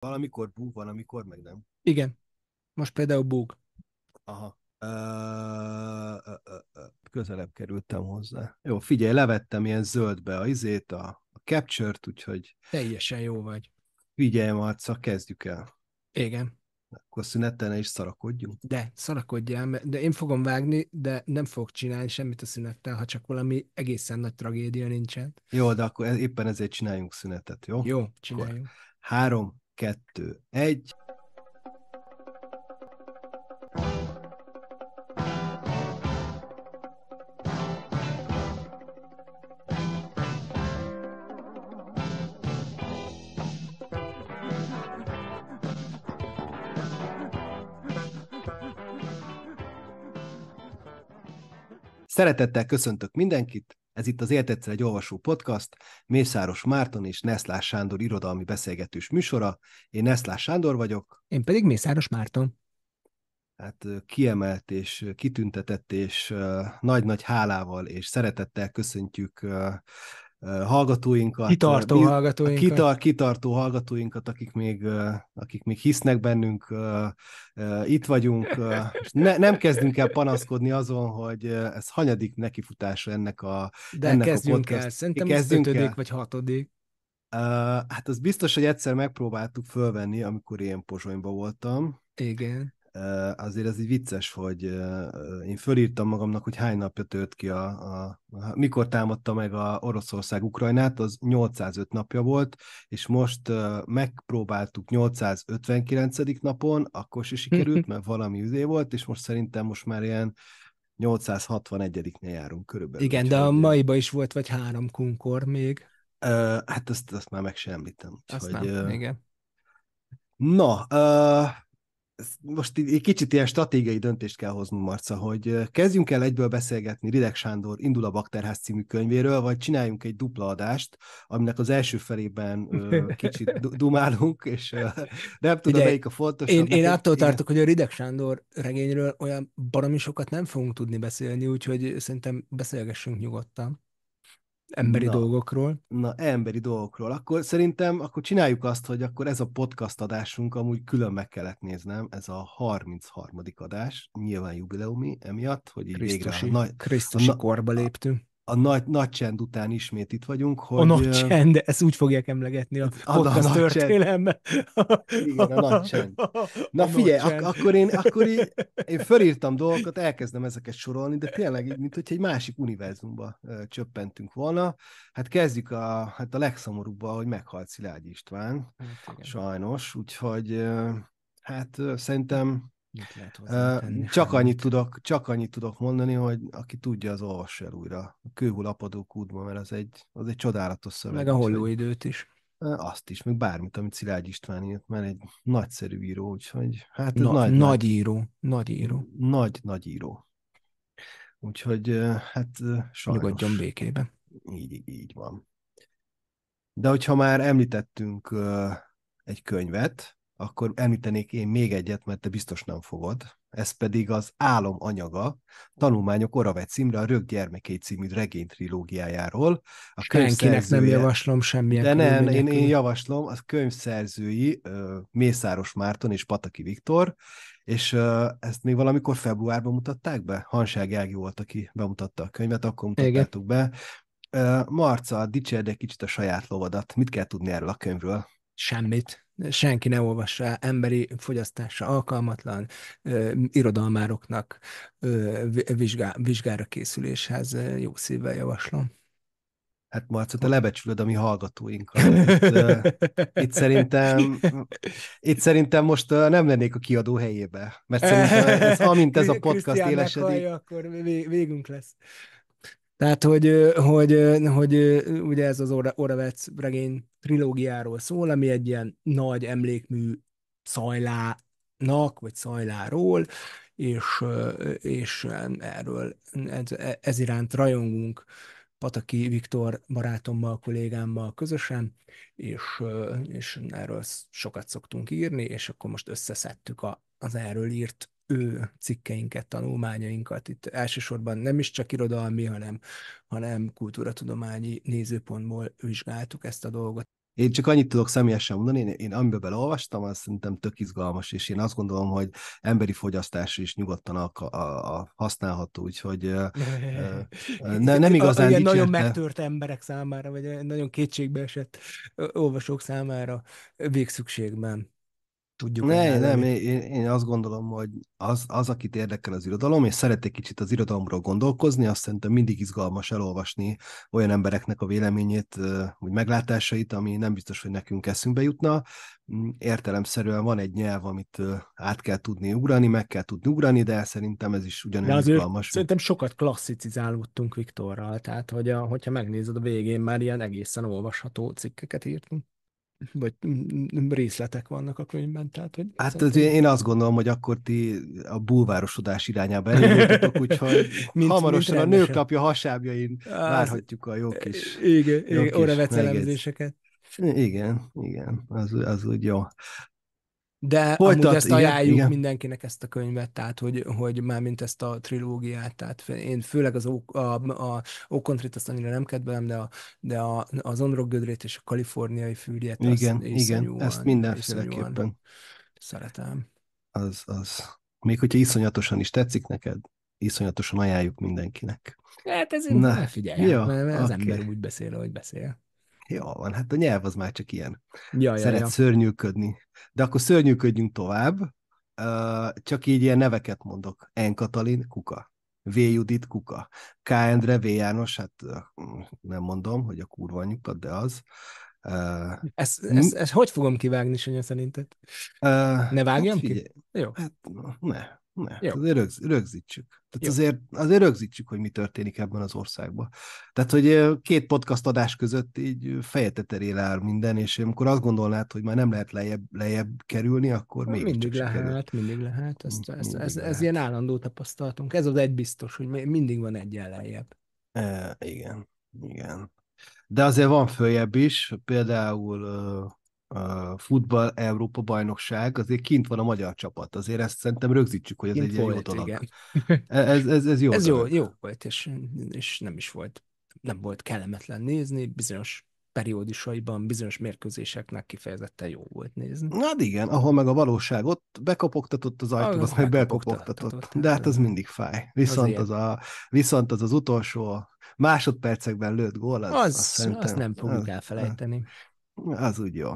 Valamikor búg, valamikor meg nem. Igen. Most például búg. Aha. Uh, uh, uh, közelebb kerültem hozzá. Jó, figyelj, levettem ilyen zöldbe a izét, a, a capture-t, úgyhogy... Teljesen jó vagy. Figyelj, Marca, kezdjük el. Igen. Akkor szünetten is szarakodjunk. De, szarakodjál, de én fogom vágni, de nem fogok csinálni semmit a szünettel, ha csak valami egészen nagy tragédia nincsen. Jó, de akkor e, éppen ezért csináljunk szünetet, jó? Jó, csináljunk. Akkor három, kettő, egy. Szeretettel köszöntök mindenkit, ez itt az Élt egyszer egy olvasó podcast, Mészáros Márton és Neszlás Sándor irodalmi beszélgetős műsora. Én Neszlás Sándor vagyok. Én pedig Mészáros Márton. Hát kiemelt és kitüntetett és nagy-nagy hálával és szeretettel köszöntjük hallgatóinkat. Kitartó mi, hallgatóinkat. Kitar, kitartó hallgatóinkat, akik még, akik még hisznek bennünk, itt vagyunk. Ne, nem kezdünk el panaszkodni azon, hogy ez hanyadik nekifutása ennek a De ennek kezdjünk a podcast. el, szerintem kezdjünk ötödik el. vagy hatodik. Uh, hát az biztos, hogy egyszer megpróbáltuk fölvenni, amikor én Pozsonyban voltam. Igen azért ez így vicces, hogy én fölírtam magamnak, hogy hány napja tölt ki a, a, a mikor támadta meg a Oroszország Ukrajnát, az 805 napja volt, és most megpróbáltuk 859. napon, akkor se sikerült, mert valami üzé volt, és most szerintem most már ilyen 861-nél járunk körülbelül. Igen, de a maiba is volt, vagy három kunkor még. hát azt, azt már meg sem említem. Azt hogy, nem, uh, igen. Na, uh, most egy kicsit ilyen stratégiai döntést kell hoznunk, Marca, hogy kezdjünk el egyből beszélgetni Rideg Sándor Indul a Bakterház című könyvéről, vagy csináljunk egy dupla adást, aminek az első felében kicsit dumálunk, és nem tudom, Ugye, melyik a fontosabb. Én, én attól tartok, hogy a Rideg Sándor regényről olyan baromi sokat nem fogunk tudni beszélni, úgyhogy szerintem beszélgessünk nyugodtan. Emberi na, dolgokról. Na, emberi dolgokról. Akkor szerintem, akkor csináljuk azt, hogy akkor ez a podcast adásunk amúgy külön meg kellett néznem, ez a 33. adás, nyilván jubileumi, emiatt, hogy így Krisztusi, végre a nagy... Krisztusi na, korba léptünk a nagy, nagy csend után ismét itt vagyunk, hogy... A nagy csend, ezt úgy fogják emlegetni a, a podcast a történelemben. Igen, a nagy csend. Na a figyelj, ak- akkor, én, akkor én, én fölírtam dolgokat, elkezdem ezeket sorolni, de tényleg, mint hogy egy másik univerzumba csöppentünk volna. Hát kezdjük a, hát a legszomorúbban, hogy meghalt Szilágy István, hát, sajnos, úgyhogy hát szerintem Tenni, csak annyit, tudok, csak annyit tudok mondani, hogy aki tudja, az olvassa el újra. A kőhullapadó kútban, mert az egy, az egy csodálatos szöveg. Meg a időt is. Azt is, meg bármit, amit Szilágy István írt, mert egy nagyszerű író, úgyhogy hát Na, nagy, nagy, író, nagy író. Nagy, nagy író. Úgyhogy hát sajnos. Nyugodjon békében. Így, így van. De hogyha már említettünk egy könyvet, akkor említenék én még egyet, mert te biztos nem fogod. Ez pedig az Álom anyaga, tanulmányok Oravec címre a Rög gyermekei című regény trilógiájáról. A Senkinek nem javaslom semmilyen De nem, én, én javaslom, az könyvszerzői Mészáros Márton és Pataki Viktor, és ezt még valamikor februárban mutatták be? Hanság Ági volt, aki bemutatta a könyvet, akkor mutattuk be. Marca, dicsérd egy kicsit a saját lovadat. Mit kell tudni erről a könyvről? Semmit senki ne olvassa, emberi fogyasztása alkalmatlan, ö, irodalmároknak ö, vizsgá, vizsgára készüléshez jó szívvel javaslom. Hát Marci, te lebecsülöd a mi hallgatóinkat. Itt, itt, szerintem, itt szerintem most nem lennék a kiadó helyébe, mert szerintem ez, amint ez a podcast élesedik... akkor végünk lesz. Tehát, hogy, hogy, hogy ugye ez az Oravec regény trilógiáról szól, ami egy ilyen nagy emlékmű szajlának, vagy szajláról, és, és erről ez, ez iránt rajongunk Pataki Viktor barátommal, kollégámmal közösen, és, és erről sokat szoktunk írni, és akkor most összeszedtük a, az erről írt ő cikkeinket, tanulmányainkat, itt elsősorban nem is csak irodalmi, hanem, hanem kultúratudományi nézőpontból vizsgáltuk ezt a dolgot. Én csak annyit tudok személyesen mondani, én, én amiből belolvastam, az szerintem tök izgalmas, és én azt gondolom, hogy emberi fogyasztás is nyugodtan a, a, a használható, úgyhogy ne, nem igazán a, ilyen dicsérte. nagyon megtört emberek számára, vagy nagyon kétségbeesett olvasók számára végszükségben tudjuk. Ne, nem, én, én azt gondolom, hogy az, az, akit érdekel az irodalom, és szeretek kicsit az irodalomról gondolkozni, azt szerintem mindig izgalmas elolvasni olyan embereknek a véleményét, vagy meglátásait, ami nem biztos, hogy nekünk eszünkbe jutna. Mm, értelemszerűen van egy nyelv, amit át kell tudni ugrani, meg kell tudni ugrani, de szerintem ez is ugyanolyan izgalmas. Szerintem sokat klasszicizálódtunk Viktorral, tehát hogy a, hogyha megnézed a végén, már ilyen egészen olvasható cikkeket írtunk vagy részletek vannak a könyvben. Tehát, hogy hát szerintem... én azt gondolom, hogy akkor ti a bulvárosodás irányába elindultatok, úgyhogy mint, hamarosan mint a nő kapja hasábjain, az... várhatjuk a jó e-, kis... Igen, jó igen Igen, igen, az, az úgy jó. De Folytat, amúgy ezt ajánljuk igen, igen. mindenkinek ezt a könyvet, tehát hogy, hogy már mint ezt a trilógiát, tehát én főleg az o, a, a Okontrit azt annyira nem kedvelem, de, a, de a, az Ondrog Gödrét és a kaliforniai fűrjet igen, azt igen, ezt mindenféleképpen szeretem. Az, az. Még hogyha iszonyatosan is tetszik neked, iszonyatosan ajánljuk mindenkinek. Hát ez Na, ne figyelj, jó, mert az okay. ember úgy beszél, ahogy beszél. Jó van, hát a nyelv az már csak ilyen. Ja, Szeret ja. szörnyűködni. De akkor szörnyűködjünk tovább. Uh, csak így ilyen neveket mondok. N. Katalin, Kuka. V. Judit, Kuka. K. Endre, V. János, hát nem mondom, hogy a kurva nyugtat, de az. Uh, ezt, ezt, ezt hogy fogom kivágni, Sanya, szerinted? Uh, ne vágjam hát ki? Jó. Hát, ne. Ne, azért rögzítsük. Tehát Jó. azért, azért rögzítsük, hogy mi történik ebben az országban. Tehát, hogy két podcast adás között így fejeteteré áll minden, és amikor azt gondolnád, hogy már nem lehet lejjebb, lejjebb kerülni, akkor hát még Mindig lehet, sikerül. mindig lehet. Ezt, mindig ezt, ez, lehet. ez ilyen állandó tapasztalatunk. Ez az egy biztos, hogy mindig van egy lejjebb. E, igen, igen. De azért van följebb is, például futball Európa bajnokság, azért kint van a magyar csapat, azért ezt szerintem rögzítsük, hogy ez kint egy volt, jó dolog. E, ez, ez, ez jó. Ez jó, jó volt, és, és nem is volt, nem volt kellemetlen nézni, bizonyos periódusaiban bizonyos mérkőzéseknek kifejezetten jó volt nézni. Na hát igen, ahol meg a valóság ott bekopogtatott az ajtó, az meg bekopogtatott. De hát az mindig fáj. Viszont az, az a, viszont az, az utolsó másodpercekben lőtt gól, az, az, az, az nem fogjuk az, elfelejteni. Az úgy jó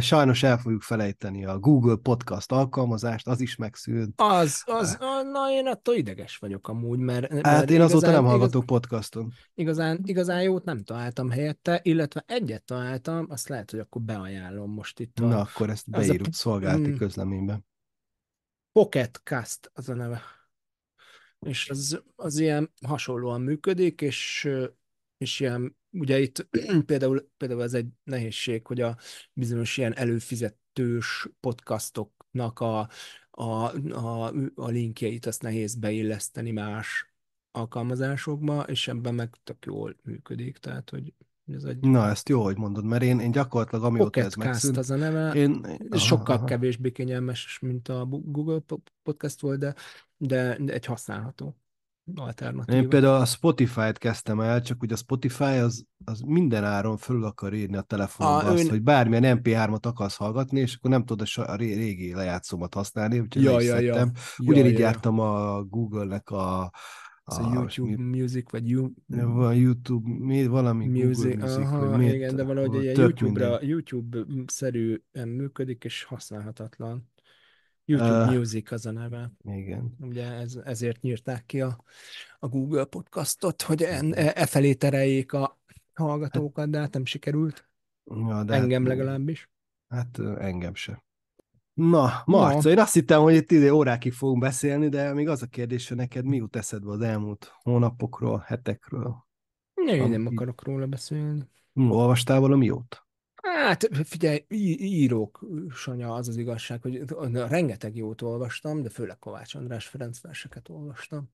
sajnos el fogjuk felejteni a Google Podcast alkalmazást, az is megszűnt. Az, az, na én attól ideges vagyok amúgy, mert... mert hát én igazán, azóta nem hallgatok igaz, podcaston. Igazán, igazán jót nem találtam helyette, illetve egyet találtam, azt lehet, hogy akkor beajánlom most itt. A, na akkor ezt beírjuk a, mm. közleménybe. Pocket Cast az a neve. És az, az ilyen hasonlóan működik, és és ilyen, ugye itt például, például ez egy nehézség, hogy a bizonyos ilyen előfizetős podcastoknak a, a, a, a linkjeit azt nehéz beilleszteni más alkalmazásokba, és ebben meg tök jól működik, tehát hogy ez egy... Na, ezt jó, hogy mondod, mert én, én gyakorlatilag amióta ez megszűnt... az a neve, én... aha, sokkal aha. kevésbé kényelmes, mint a Google Podcast volt, de, de egy használható alternatíva. Én például a Spotify-t kezdtem el, csak ugye a Spotify az, az minden áron fölül akar írni a telefonba a, azt, ön... hogy bármilyen MP3-at akarsz hallgatni, és akkor nem tudod a régi lejátszómat használni, úgyhogy ja, ja, ja, Ugyanígy ja, ja. jártam a Google-nek a a, a YouTube mi, Music, vagy you, YouTube, mi, valami Music, Google Music, aha, miért, igen, de valahogy egy YouTube-ra, YouTube-szerűen működik, és használhatatlan. YouTube uh, Music az a neve. Igen. Ugye ez, ezért nyírták ki a, a Google podcastot, hogy en, e, e felé tereljék a hallgatókat, de hát nem sikerült. Ja, de hát engem hát, legalábbis. Hát engem se. Na, Marca, no. én azt hittem, hogy itt ide órákig fogunk beszélni, de még az a kérdés, hogy neked mi jut eszedbe az elmúlt hónapokról, hetekről? Én nem akarok róla beszélni. Olvastál valami jót? Hát figyelj, írók, Sanya, az az igazság, hogy rengeteg jót olvastam, de főleg Kovács András Ferenc verseket olvastam,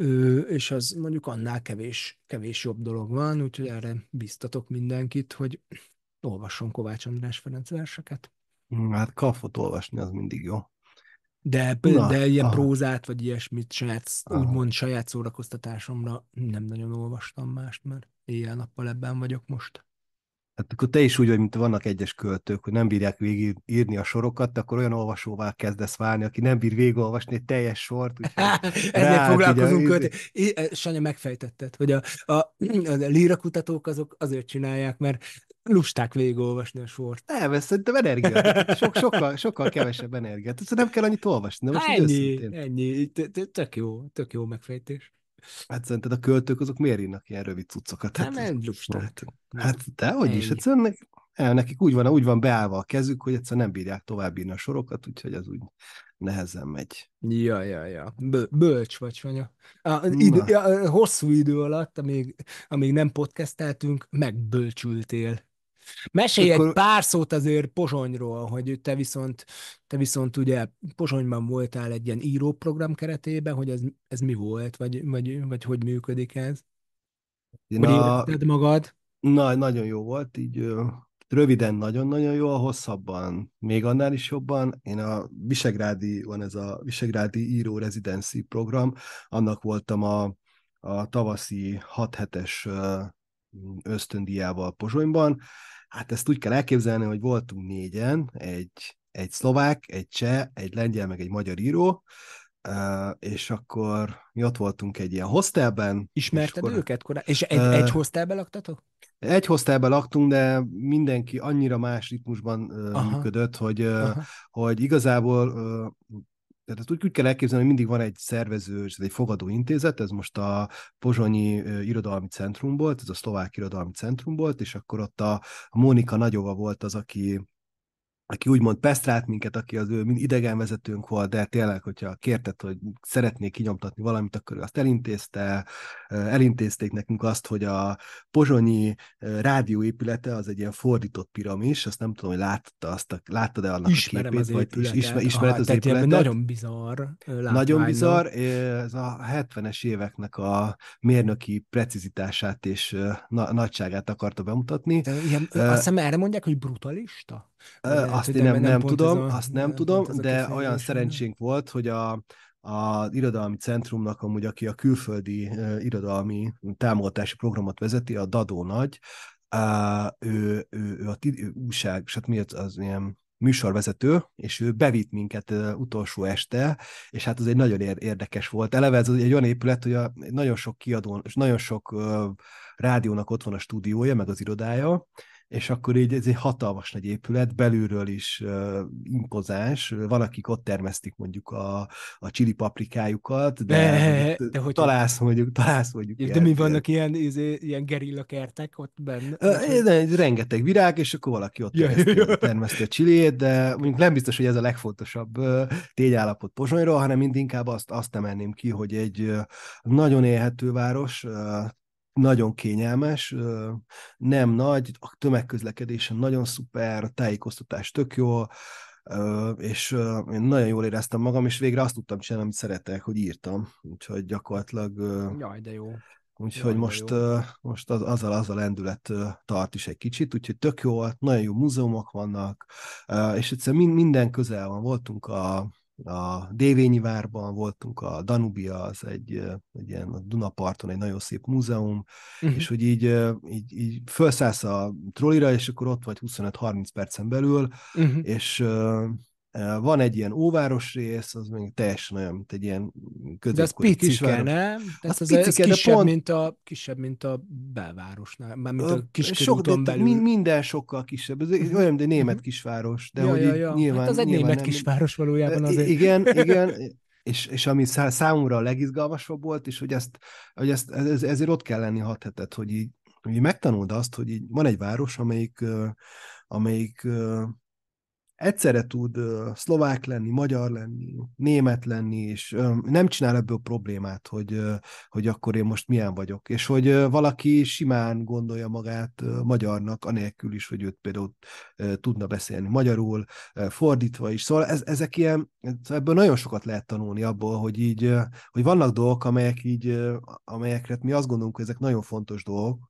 Ö, és az mondjuk annál kevés, kevés jobb dolog van, úgyhogy erre biztatok mindenkit, hogy olvasson Kovács András Ferenc verseket. Mm, hát kafot olvasni az mindig jó. De, Na, de ilyen aha. prózát, vagy ilyesmit saját, úgymond saját szórakoztatásomra nem nagyon olvastam mást, mert éjjel-nappal ebben vagyok most. Hát akkor te is úgy vagy, mint vannak egyes költők, hogy nem bírják végigírni a sorokat, akkor olyan olvasóvá kezdesz válni, aki nem bír végigolvasni egy teljes sort. Ezzel hát foglalkozunk költők. E, Sanya megfejtetted, hogy a, a, a lírakutatók azok azért csinálják, mert lusták végigolvasni a sort. Nem, ez szerintem energia. Sok, sokkal, sokkal kevesebb energia. Tehát nem kell annyit olvasni. most ennyi, ennyi. Tök jó, tök jó megfejtés. Hát szerinted a költők azok miért írnak ilyen rövid cuccokat? Hát, nem, lusták. Hát, hát de hogy is, egyszerűen el, nekik úgy van, úgy van beállva a kezük, hogy egyszerűen nem bírják tovább írni a sorokat, úgyhogy az úgy nehezen megy. Ja, ja, ja. Bölcs vagy, Sanya. A, idő, a, hosszú idő alatt, amíg, amíg nem podcasteltünk, megbölcsültél. Mesélj Akkor... egy pár szót azért Pozsonyról, hogy te viszont, te viszont ugye Pozsonyban voltál egy ilyen íróprogram keretében, hogy ez, ez mi volt, vagy, vagy, vagy hogy működik ez? Hogy Na... érted magad? Na, nagyon jó volt, így röviden nagyon-nagyon jó, a hosszabban még annál is jobban. Én a Visegrádi, van ez a Visegrádi író residency program, annak voltam a, a tavaszi 6 hetes ösztöndiával Pozsonyban, Hát ezt úgy kell elképzelni, hogy voltunk négyen, egy, egy szlovák, egy cseh, egy lengyel, meg egy magyar író, Uh, és akkor mi ott voltunk egy ilyen hostelben. Ismerted és őket korán? És egy, uh, egy hostelben laktatok? Egy hostelben laktunk, de mindenki annyira más ritmusban uh, működött, hogy, uh, hogy igazából uh, tehát ezt úgy, úgy kell elképzelni, hogy mindig van egy szervező és egy fogadó intézet, ez most a Pozsonyi Irodalmi Centrum volt, ez a Szlovák Irodalmi Centrum volt, és akkor ott a Mónika Nagyova volt az, aki aki úgymond pesztrált minket, aki az ő idegenvezetőnk volt, de tényleg, hogyha kértett, hogy szeretnék kinyomtatni valamit, akkor ő azt elintézte, elintézték nekünk azt, hogy a pozsonyi rádióépülete az egy ilyen fordított piramis, azt nem tudom, hogy látta azt a, láttad-e annak Ismerem a képét, az vagy ismer, ismeret az épületet. Nagyon bizarr látványnak. Nagyon bizarr, ez a 70-es éveknek a mérnöki precizitását és na- nagyságát akarta bemutatni. Ilyen, uh, azt hiszem erre mondják, hogy brutalista? Ö, azt én nem, nem tudom, a, azt nem tudom, de olyan szerencsénk volt, hogy a, az irodalmi centrumnak amúgy, aki a külföldi uh, irodalmi támogatási programot vezeti, a Dadó Nagy, uh, ő, ő, ő a ő újság, és hát miért az ilyen műsorvezető, és ő bevitt minket uh, utolsó este, és hát az egy nagyon ér érdekes volt. Eleve ez egy olyan épület, hogy a, nagyon sok kiadón, és nagyon sok uh, rádiónak ott van a stúdiója, meg az irodája, és akkor így ez egy hatalmas nagy épület, belülről is uh, impozáns, van, akik ott termesztik mondjuk a, a csili paprikájukat, de, de, de, de hogy találsz mondjuk, találsz mondjuk. de mi vannak ilyen, izé, ilyen gerilla kertek ott benne? Uh, de, rengeteg virág, és akkor valaki ott termeszti, termeszti a csiliét, de mondjuk nem biztos, hogy ez a legfontosabb tényállapot Pozsonyról, hanem mind inkább azt, azt emelném ki, hogy egy nagyon élhető város, nagyon kényelmes, nem nagy, a tömegközlekedésen nagyon szuper, a tájékoztatás tök jó, és én nagyon jól éreztem magam, és végre azt tudtam csinálni, amit szeretek, hogy írtam. Úgyhogy gyakorlatilag... Jaj, de jó. Úgyhogy most, jó. most az, azzal, a lendület tart is egy kicsit, úgyhogy tök jó, nagyon jó múzeumok vannak, és egyszerűen minden közel van. Voltunk a, a Dévényi várban voltunk, a Danubia, az egy, egy ilyen a Dunaparton, egy nagyon szép múzeum, uh-huh. és hogy így, így, így felszállsz a trollira, és akkor ott vagy 25-30 percen belül, uh-huh. és van egy ilyen óváros rész, az még teljesen olyan, mint egy ilyen középkori De ez picike, kisváros. nem? Ez az, az, picike, az kisebb, pont... mint a, kisebb, mint a belvárosnál, már mint a kis Sok, de belül. Min, minden sokkal kisebb. Ez mhm. olyan, német uh mhm. német kisváros, de ja, hogy ja, ja. nyilván... Hát az egy nyilván német nem, kisváros valójában azért. Igen, igen, és, és ami számomra a legizgalmasabb volt, és hogy, ezt, hogy ezt, ez, ezért ott kell lenni hat hetet, hogy így, hogy így megtanuld azt, hogy így van egy város, amelyik, amelyik egyszerre tud szlovák lenni, magyar lenni, német lenni, és nem csinál ebből problémát, hogy, hogy akkor én most milyen vagyok, és hogy valaki simán gondolja magát magyarnak, anélkül is, hogy őt például tudna beszélni magyarul, fordítva is. Szóval ez, ezek ilyen, szóval ebből nagyon sokat lehet tanulni abból, hogy így, hogy vannak dolgok, amelyek így, amelyekre mi azt gondolunk, hogy ezek nagyon fontos dolgok,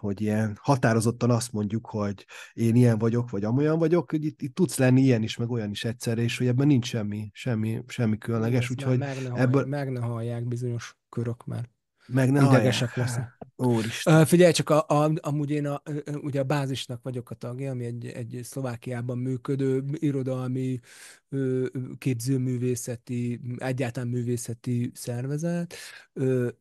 hogy ilyen határozottan azt mondjuk, hogy én ilyen vagyok, vagy amolyan vagyok, hogy itt itt tudsz lenni ilyen is, meg olyan is egyszerre, és hogy ebben nincs semmi, semmi, semmi különleges, úgyhogy... Meg ne, hallják, ebből... meg ne hallják bizonyos körök már. Meg nem idegesek lesznek. Úristen. Figyelj csak, a, a, amúgy én a, ugye a bázisnak vagyok a tagja, ami egy, egy Szlovákiában működő irodalmi, képzőművészeti, egyáltalán művészeti szervezet,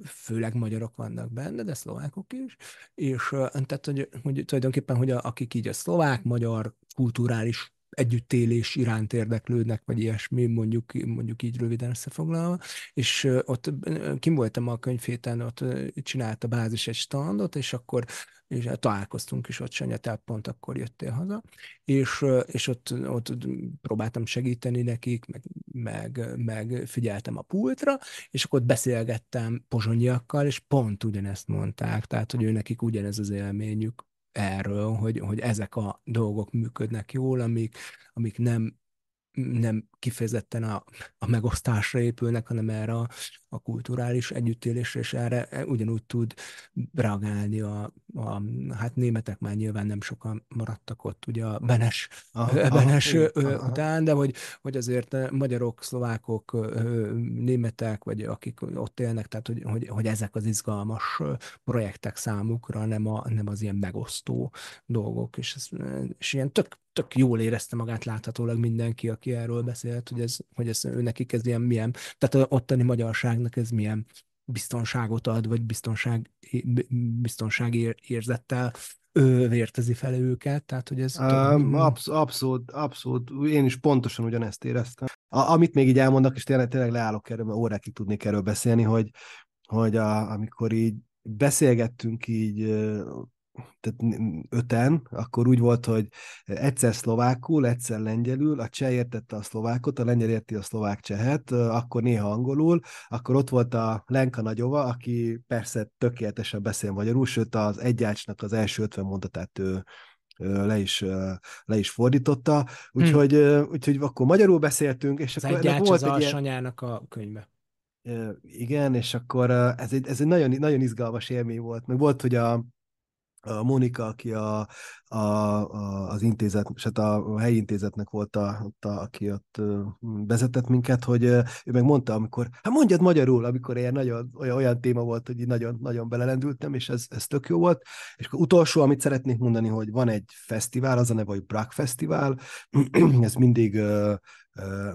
főleg magyarok vannak benne, de szlovákok is, és tehát, hogy, hogy tulajdonképpen, hogy a, akik így a szlovák, magyar kulturális együttélés iránt érdeklődnek, vagy ilyesmi, mondjuk, mondjuk így röviden összefoglalva, és ott kim voltam a könyvhéten, ott csinált a bázis egy standot, és akkor és találkoztunk is ott, Sanya, tehát pont akkor jöttél haza, és, és ott, ott próbáltam segíteni nekik, meg, meg, meg figyeltem a pultra, és akkor ott beszélgettem pozsonyiakkal, és pont ugyanezt mondták, tehát, hogy ő nekik ugyanez az élményük, erről, hogy, hogy ezek a dolgok működnek jól, amik, amik nem, nem kifejezetten a, a megosztásra épülnek, hanem erre a, a kulturális együttélésre, és erre ugyanúgy tud reagálni a, a hát németek már nyilván nem sokan maradtak ott, ugye a Benes, aha, Benes aha, ö, aha. után, de hogy, hogy azért magyarok, szlovákok, németek, vagy akik ott élnek, tehát hogy, hogy, hogy ezek az izgalmas projektek számukra, nem, a, nem az ilyen megosztó dolgok, és, ez, és ilyen tök, tök jól érezte magát láthatólag mindenki, aki erről beszél beszélt, hogy ez, hogy ez ő nekik ez ilyen milyen, tehát ottani magyarságnak ez milyen biztonságot ad, vagy biztonság, biztonsági érzettel vértezi fel őket, tehát hogy ez... Um, absz- abszolút, abszolút, én is pontosan ugyanezt éreztem. A- amit még így elmondok, és tényleg, tényleg leállok erről, mert órákig tudnék erről beszélni, hogy, hogy a, amikor így beszélgettünk így tehát öten, akkor úgy volt, hogy egyszer szlovákul, egyszer lengyelül, a cseh értette a szlovákot, a lengyel érti a szlovák csehet, akkor néha angolul, akkor ott volt a Lenka Nagyova, aki persze tökéletesen beszél magyarul, sőt az egyácsnak az első ötven mondatát ő le is, le is fordította, hmm. úgyhogy, hmm. úgyhogy akkor magyarul beszéltünk, és az akkor volt az egy alsanyának ilyen... a könyve. Igen, és akkor ez egy, ez egy nagyon, nagyon izgalmas élmény volt. Meg volt, hogy a, a Monika, aki a, a, a, az intézet, hát a, helyi intézetnek volt, a, a, aki ott vezetett minket, hogy ő meg mondta, amikor, hát mondjad magyarul, amikor ilyen nagyon, olyan, olyan téma volt, hogy nagyon, nagyon belelendültem, és ez, ez tök jó volt. És akkor utolsó, amit szeretnék mondani, hogy van egy fesztivál, az a neve, hogy Brak Fesztivál, ez mindig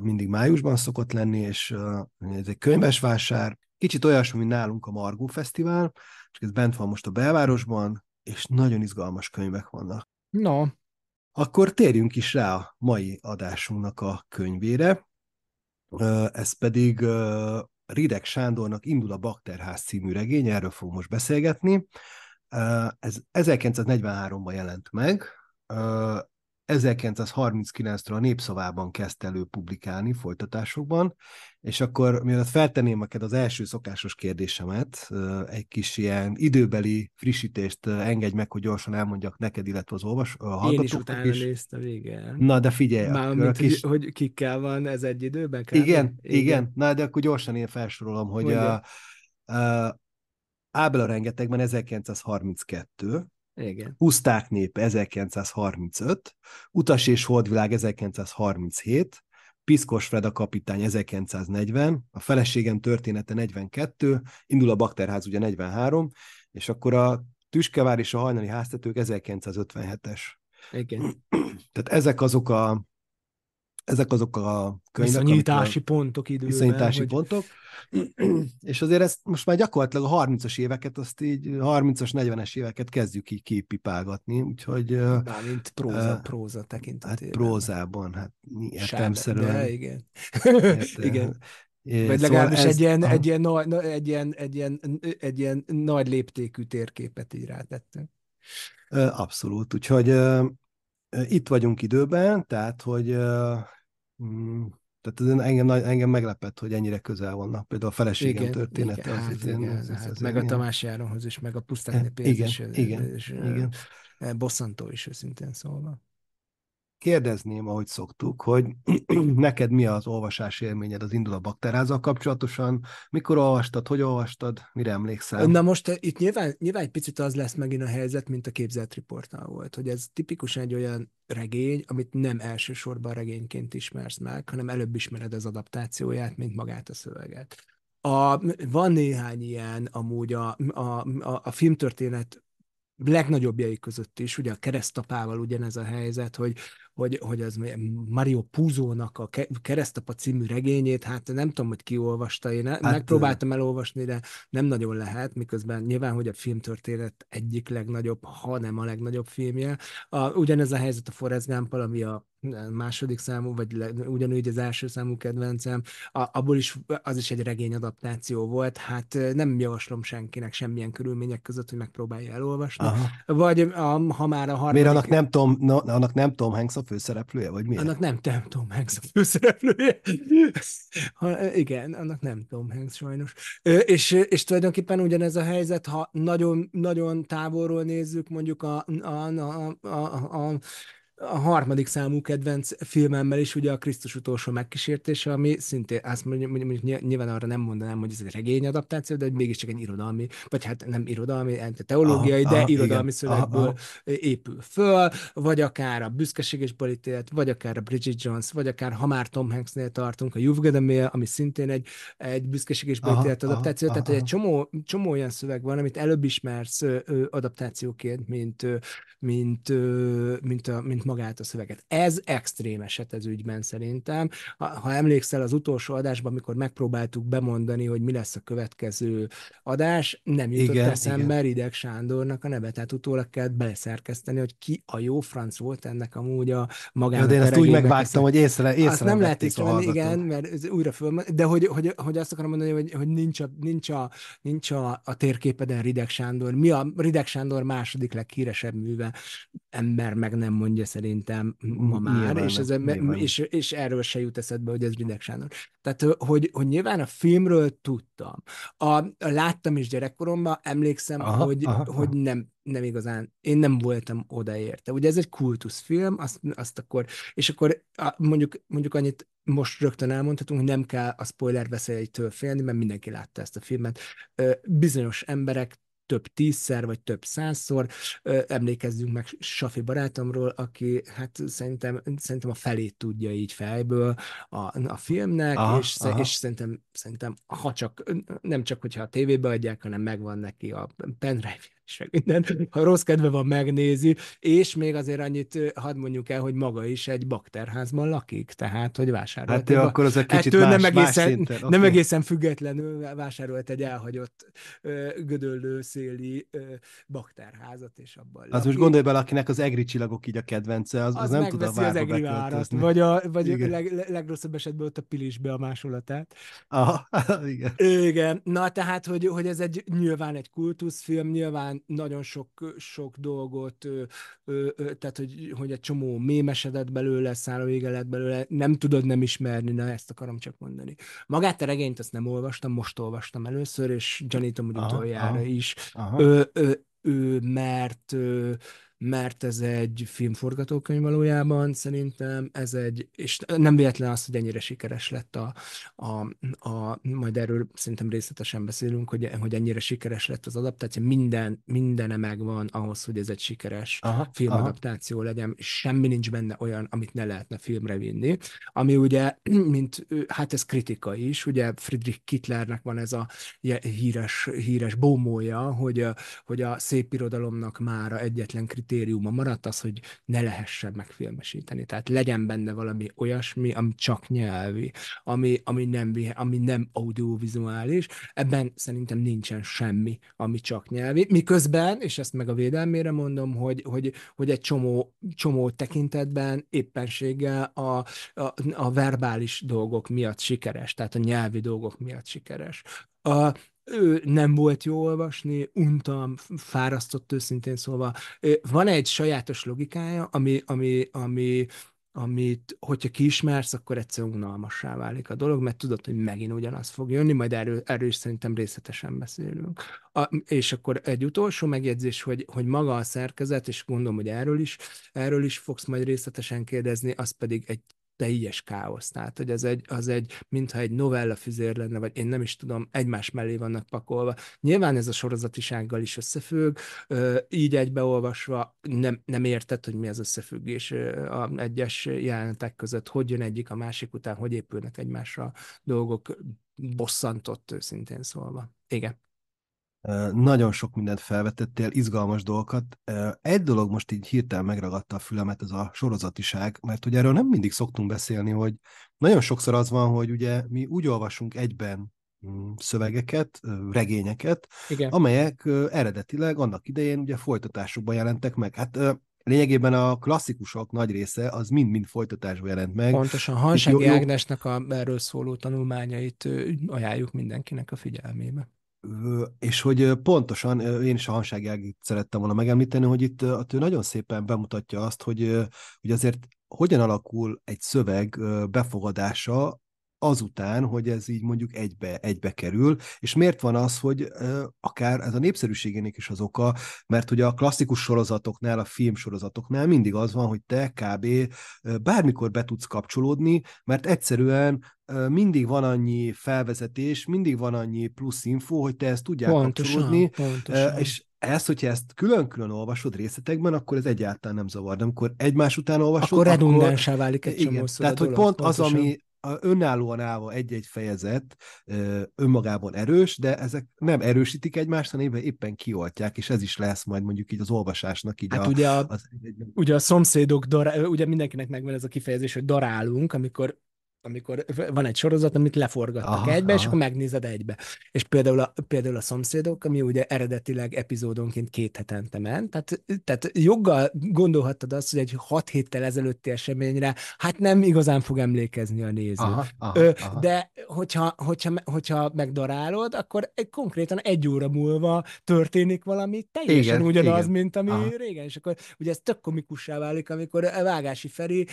mindig májusban szokott lenni, és ez egy könyvesvásár, kicsit olyasmi, mint nálunk a Margó Fesztivál, és ez bent van most a belvárosban, és nagyon izgalmas könyvek vannak. Na. No. Akkor térjünk is rá a mai adásunknak a könyvére. Ez pedig Ridek Sándornak Indul a Bakterház című regény, erről fogunk most beszélgetni. Ez 1943-ban jelent meg, 1939-től a Népszavában kezdte elő publikálni folytatásokban, és akkor mielőtt feltenném neked az első szokásos kérdésemet, egy kis ilyen időbeli frissítést engedj meg, hogy gyorsan elmondjak neked, illetve az olvas, a hallgatóknak Én is utána is. a igen. Na, de figyelj. Mármint, kis... hogy, hogy kikkel van ez egy időben? Kb. Igen, igen, igen. Na, de akkor gyorsan én felsorolom, hogy Ábel a, a Ábel a rengetegben 1932, igen. Huszták nép 1935, Utas és Holdvilág 1937, Piszkos Freda kapitány 1940, a feleségem története 42, indul a bakterház ugye 43, és akkor a Tüskevár és a hajnali háztetők 1957-es. Igen. Tehát ezek azok a ezek azok a könyvek. Viszonyítási pontok időben. Viszonyítási hogy... pontok. És azért ezt most már gyakorlatilag a 30-as éveket, azt így 30-as, 40-es éveket kezdjük így képipálgatni, úgyhogy... mint próza, uh, próza tekintetében. Hát prózában, hát értelmszerűen. De, igen. Hát, igen. É, Vagy szóval legalábbis szóval ez, egy, ilyen, a... egy, ilyen, egy, ilyen, egy, ilyen, egy ilyen nagy léptékű térképet így rátettünk. Abszolút, úgyhogy itt vagyunk időben, tehát hogy Mm. Tehát ez engem, engem meglepett, hogy ennyire közel vannak. Például a feleségem igen, története. Igen, az, hát, igen, az, az, az meg az a Tamás Járonhoz, is, meg a pusztán e, igen, eh, igen, eh, igen. bosszantó is őszintén szólva kérdezném, ahogy szoktuk, hogy neked mi az olvasás élményed az Indul a bakterázzal kapcsolatosan, mikor olvastad, hogy olvastad, mire emlékszel? Na most eh, itt nyilván, nyilván egy picit az lesz megint a helyzet, mint a képzelt riportnál volt, hogy ez tipikusan egy olyan regény, amit nem elsősorban regényként ismersz meg, hanem előbb ismered az adaptációját, mint magát a szöveget. A, van néhány ilyen amúgy a, a, a, a filmtörténet legnagyobbjai között is, ugye a keresztapával ugyanez a helyzet, hogy hogy, hogy az Mario Puzónak a Keresztapa című regényét, hát nem tudom, hogy kiolvasta, én hát, megpróbáltam elolvasni, de nem nagyon lehet, miközben nyilván, hogy a filmtörténet egyik legnagyobb, ha nem a legnagyobb filmje. A, ugyanez a helyzet a Forrest Gumpal, ami a második számú, vagy le, ugyanúgy az első számú kedvencem, a, abból is az is egy regény adaptáció volt, hát nem javaslom senkinek semmilyen körülmények között, hogy megpróbálja elolvasni. Aha. Vagy a, ha már a harmadik... Miért annak nem Tom, no, annak nem Tom Hanks a főszereplője, vagy mi? Annak nem, nem Tom Hanks a főszereplője. ha, igen, annak nem Tom Hanks sajnos. És, és tulajdonképpen ugyanez a helyzet, ha nagyon, nagyon távolról nézzük mondjuk a, a, a, a, a a harmadik számú kedvenc filmemmel is ugye a Krisztus utolsó megkísértése, ami szintén, azt mondjuk, mondjuk nyilván arra nem mondanám, hogy ez egy regény adaptáció, de mégiscsak egy irodalmi, vagy hát nem irodalmi, teológiai, aha, de aha, irodalmi szövegből épül föl, vagy akár a Büszkeség és Balítélet, vagy akár a Bridget Jones, vagy akár ha már Tom Hanksnél tartunk, a You've Got ami szintén egy, egy Büszkeség és Balítélet aha, adaptáció, aha, tehát aha. egy csomó, csomó olyan szöveg van, amit előbb ismersz ö, ö, adaptációként, mint, ö, mint, ö, mint, a, mint magát a szöveget. Ez extrém eset ez ügyben szerintem. Ha, ha emlékszel az utolsó adásban, amikor megpróbáltuk bemondani, hogy mi lesz a következő adás, nem jutott igen, eszembe igen. Rideg Sándornak a neve, tehát utólag kellett beleszerkeszteni, hogy ki a jó franc volt ennek amúgy a magának. Ja, de én ezt úgy megvágtam, hogy észre, észre azt nem lehet venni, igen, mert újra föl, de hogy, hogy, hogy azt akarom mondani, hogy, hogy nincs, a, nincs, a, nincs a, a térképeden Rideg Sándor. Mi a Rideg Sándor második leghíresebb műve? Ember meg nem mondja szerintem ma már, nyilván, és, ez, és, és erről se jut eszedbe, hogy ez Rinek Sándor. Tehát, hogy, hogy nyilván a filmről tudtam. A, láttam is gyerekkoromban, emlékszem, aha, hogy, aha, hogy aha. nem nem igazán, én nem voltam odaérte. Ugye ez egy kultuszfilm, azt, azt akkor, és akkor a, mondjuk, mondjuk annyit most rögtön elmondhatunk, hogy nem kell a spoiler veszélytől félni, mert mindenki látta ezt a filmet. Bizonyos emberek több tízszer, vagy több százszor. Emlékezzünk meg Safi barátomról, aki hát szerintem, szerintem a felét tudja így fejből a, a filmnek, aha, és, aha. és szerintem, szerintem ha csak, nem csak hogyha a tévébe adják, hanem megvan neki a pendrive és meg minden, ha rossz kedve van, megnézi, és még azért annyit hadd mondjuk el, hogy maga is egy bakterházban lakik, tehát, hogy vásárolt. Hát egy akkor az a kicsit más, nem egészen, más szinten. Okay. Nem egészen függetlenül vásárolt egy elhagyott gödöllő széli bakterházat, és abban lakik. Az most gondolj bele, akinek az egri csillagok így a kedvence, az, az, az nem tud a az egri várat, vagy a, vagy leg, legrosszabb esetben ott a pilisbe a másolatát. Aha, igen. Igen. Na, tehát, hogy, hogy ez egy nyilván egy kultuszfilm, nyilván nagyon sok, sok dolgot, ö, ö, ö, tehát hogy, hogy egy csomó mémesedett belőle, szállóége lett belőle, nem tudod nem ismerni, na ezt akarom csak mondani. Magát a regényt azt nem olvastam, most olvastam először, és gyanítom, hogy aha, utoljára aha, is, aha. Ö, ö, ö, mert ö, mert ez egy filmforgatókönyv valójában szerintem, ez egy, és nem véletlen az, hogy ennyire sikeres lett a, a, a majd erről szerintem részletesen beszélünk, hogy, hogy ennyire sikeres lett az adaptáció, minden, mindene megvan ahhoz, hogy ez egy sikeres aha, filmadaptáció aha. legyen, semmi nincs benne olyan, amit ne lehetne filmre vinni, ami ugye, mint, hát ez kritika is, ugye Friedrich Kittlernek van ez a híres, híres bómója, hogy, hogy a szép irodalomnak mára egyetlen kritika kritériuma maradt az, hogy ne lehessen megfilmesíteni. Tehát legyen benne valami olyasmi, ami csak nyelvi, ami, ami, nem, ami nem audiovizuális. Ebben szerintem nincsen semmi, ami csak nyelvi. Miközben, és ezt meg a védelmére mondom, hogy, hogy, hogy egy csomó, csomó tekintetben éppenséggel a, a, a verbális dolgok miatt sikeres, tehát a nyelvi dolgok miatt sikeres. A, ő nem volt jó olvasni, untam, fárasztott őszintén szólva. Van egy sajátos logikája, ami, ami, ami amit, hogyha kiismersz, akkor egyszerűen unalmassá válik a dolog, mert tudod, hogy megint ugyanaz fog jönni, majd erről, erről is szerintem részletesen beszélünk. A, és akkor egy utolsó megjegyzés, hogy, hogy maga a szerkezet, és gondolom, hogy erről is, erről is fogsz majd részletesen kérdezni, az pedig egy teljes káosz. Tehát, hogy ez egy, az egy, mintha egy novella füzér lenne, vagy én nem is tudom, egymás mellé vannak pakolva. Nyilván ez a sorozatisággal is összefügg, így egybeolvasva nem, nem érted, hogy mi az összefüggés a egyes jelenetek között, hogy jön egyik a másik után, hogy épülnek egymásra dolgok, bosszantott őszintén szólva. Igen. Nagyon sok mindent felvetettél, izgalmas dolgokat. Egy dolog most így hirtelen megragadta a fülemet, ez a sorozatiság, mert ugye erről nem mindig szoktunk beszélni, hogy nagyon sokszor az van, hogy ugye mi úgy olvasunk egyben mm, szövegeket, regényeket, Igen. amelyek eredetileg annak idején ugye folytatásokban jelentek meg. Hát lényegében a klasszikusok nagy része az mind-mind folytatásban jelent meg. Pontosan, Hansági Ágnesnek a erről szóló tanulmányait ajánljuk mindenkinek a figyelmébe és hogy pontosan, én is a Hanság szerettem volna megemlíteni, hogy itt ő nagyon szépen bemutatja azt, hogy, hogy azért hogyan alakul egy szöveg befogadása azután, hogy ez így mondjuk egybe, egybe kerül, és miért van az, hogy akár ez a népszerűségének is az oka, mert ugye a klasszikus sorozatoknál, a filmsorozatoknál mindig az van, hogy te kb. bármikor be tudsz kapcsolódni, mert egyszerűen mindig van annyi felvezetés, mindig van annyi plusz info, hogy te ezt tudjál pontosan, kapcsolódni, pontosan. és ezt, hogyha ezt külön-külön olvasod részletekben, akkor ez egyáltalán nem zavar, de amikor egymás után olvasod, akkor... redundánsá válik egy igen, csomó Tehát, hogy pont pontosan. az, ami, önállóan állva egy-egy fejezet önmagában erős, de ezek nem erősítik egymást, hanem éppen kioltják, és ez is lesz majd mondjuk így az olvasásnak így hát a, ugye a, az, ugye a szomszédok, dará, ugye mindenkinek megvan ez a kifejezés, hogy darálunk, amikor amikor van egy sorozat, amit leforgattak aha, egybe, aha. és akkor megnézed egybe. És például a, például a szomszédok, ami ugye eredetileg epizódonként két hetente ment, tehát, tehát joggal gondolhattad azt, hogy egy hat héttel ezelőtti eseményre, hát nem igazán fog emlékezni a néző. Aha, aha, Ö, aha. De hogyha, hogyha, hogyha megdarálod, akkor egy, konkrétan egy óra múlva történik valami teljesen igen, ugyanaz, igen. mint ami aha. régen, és akkor ugye ez tök komikussá válik, amikor Vágási Feri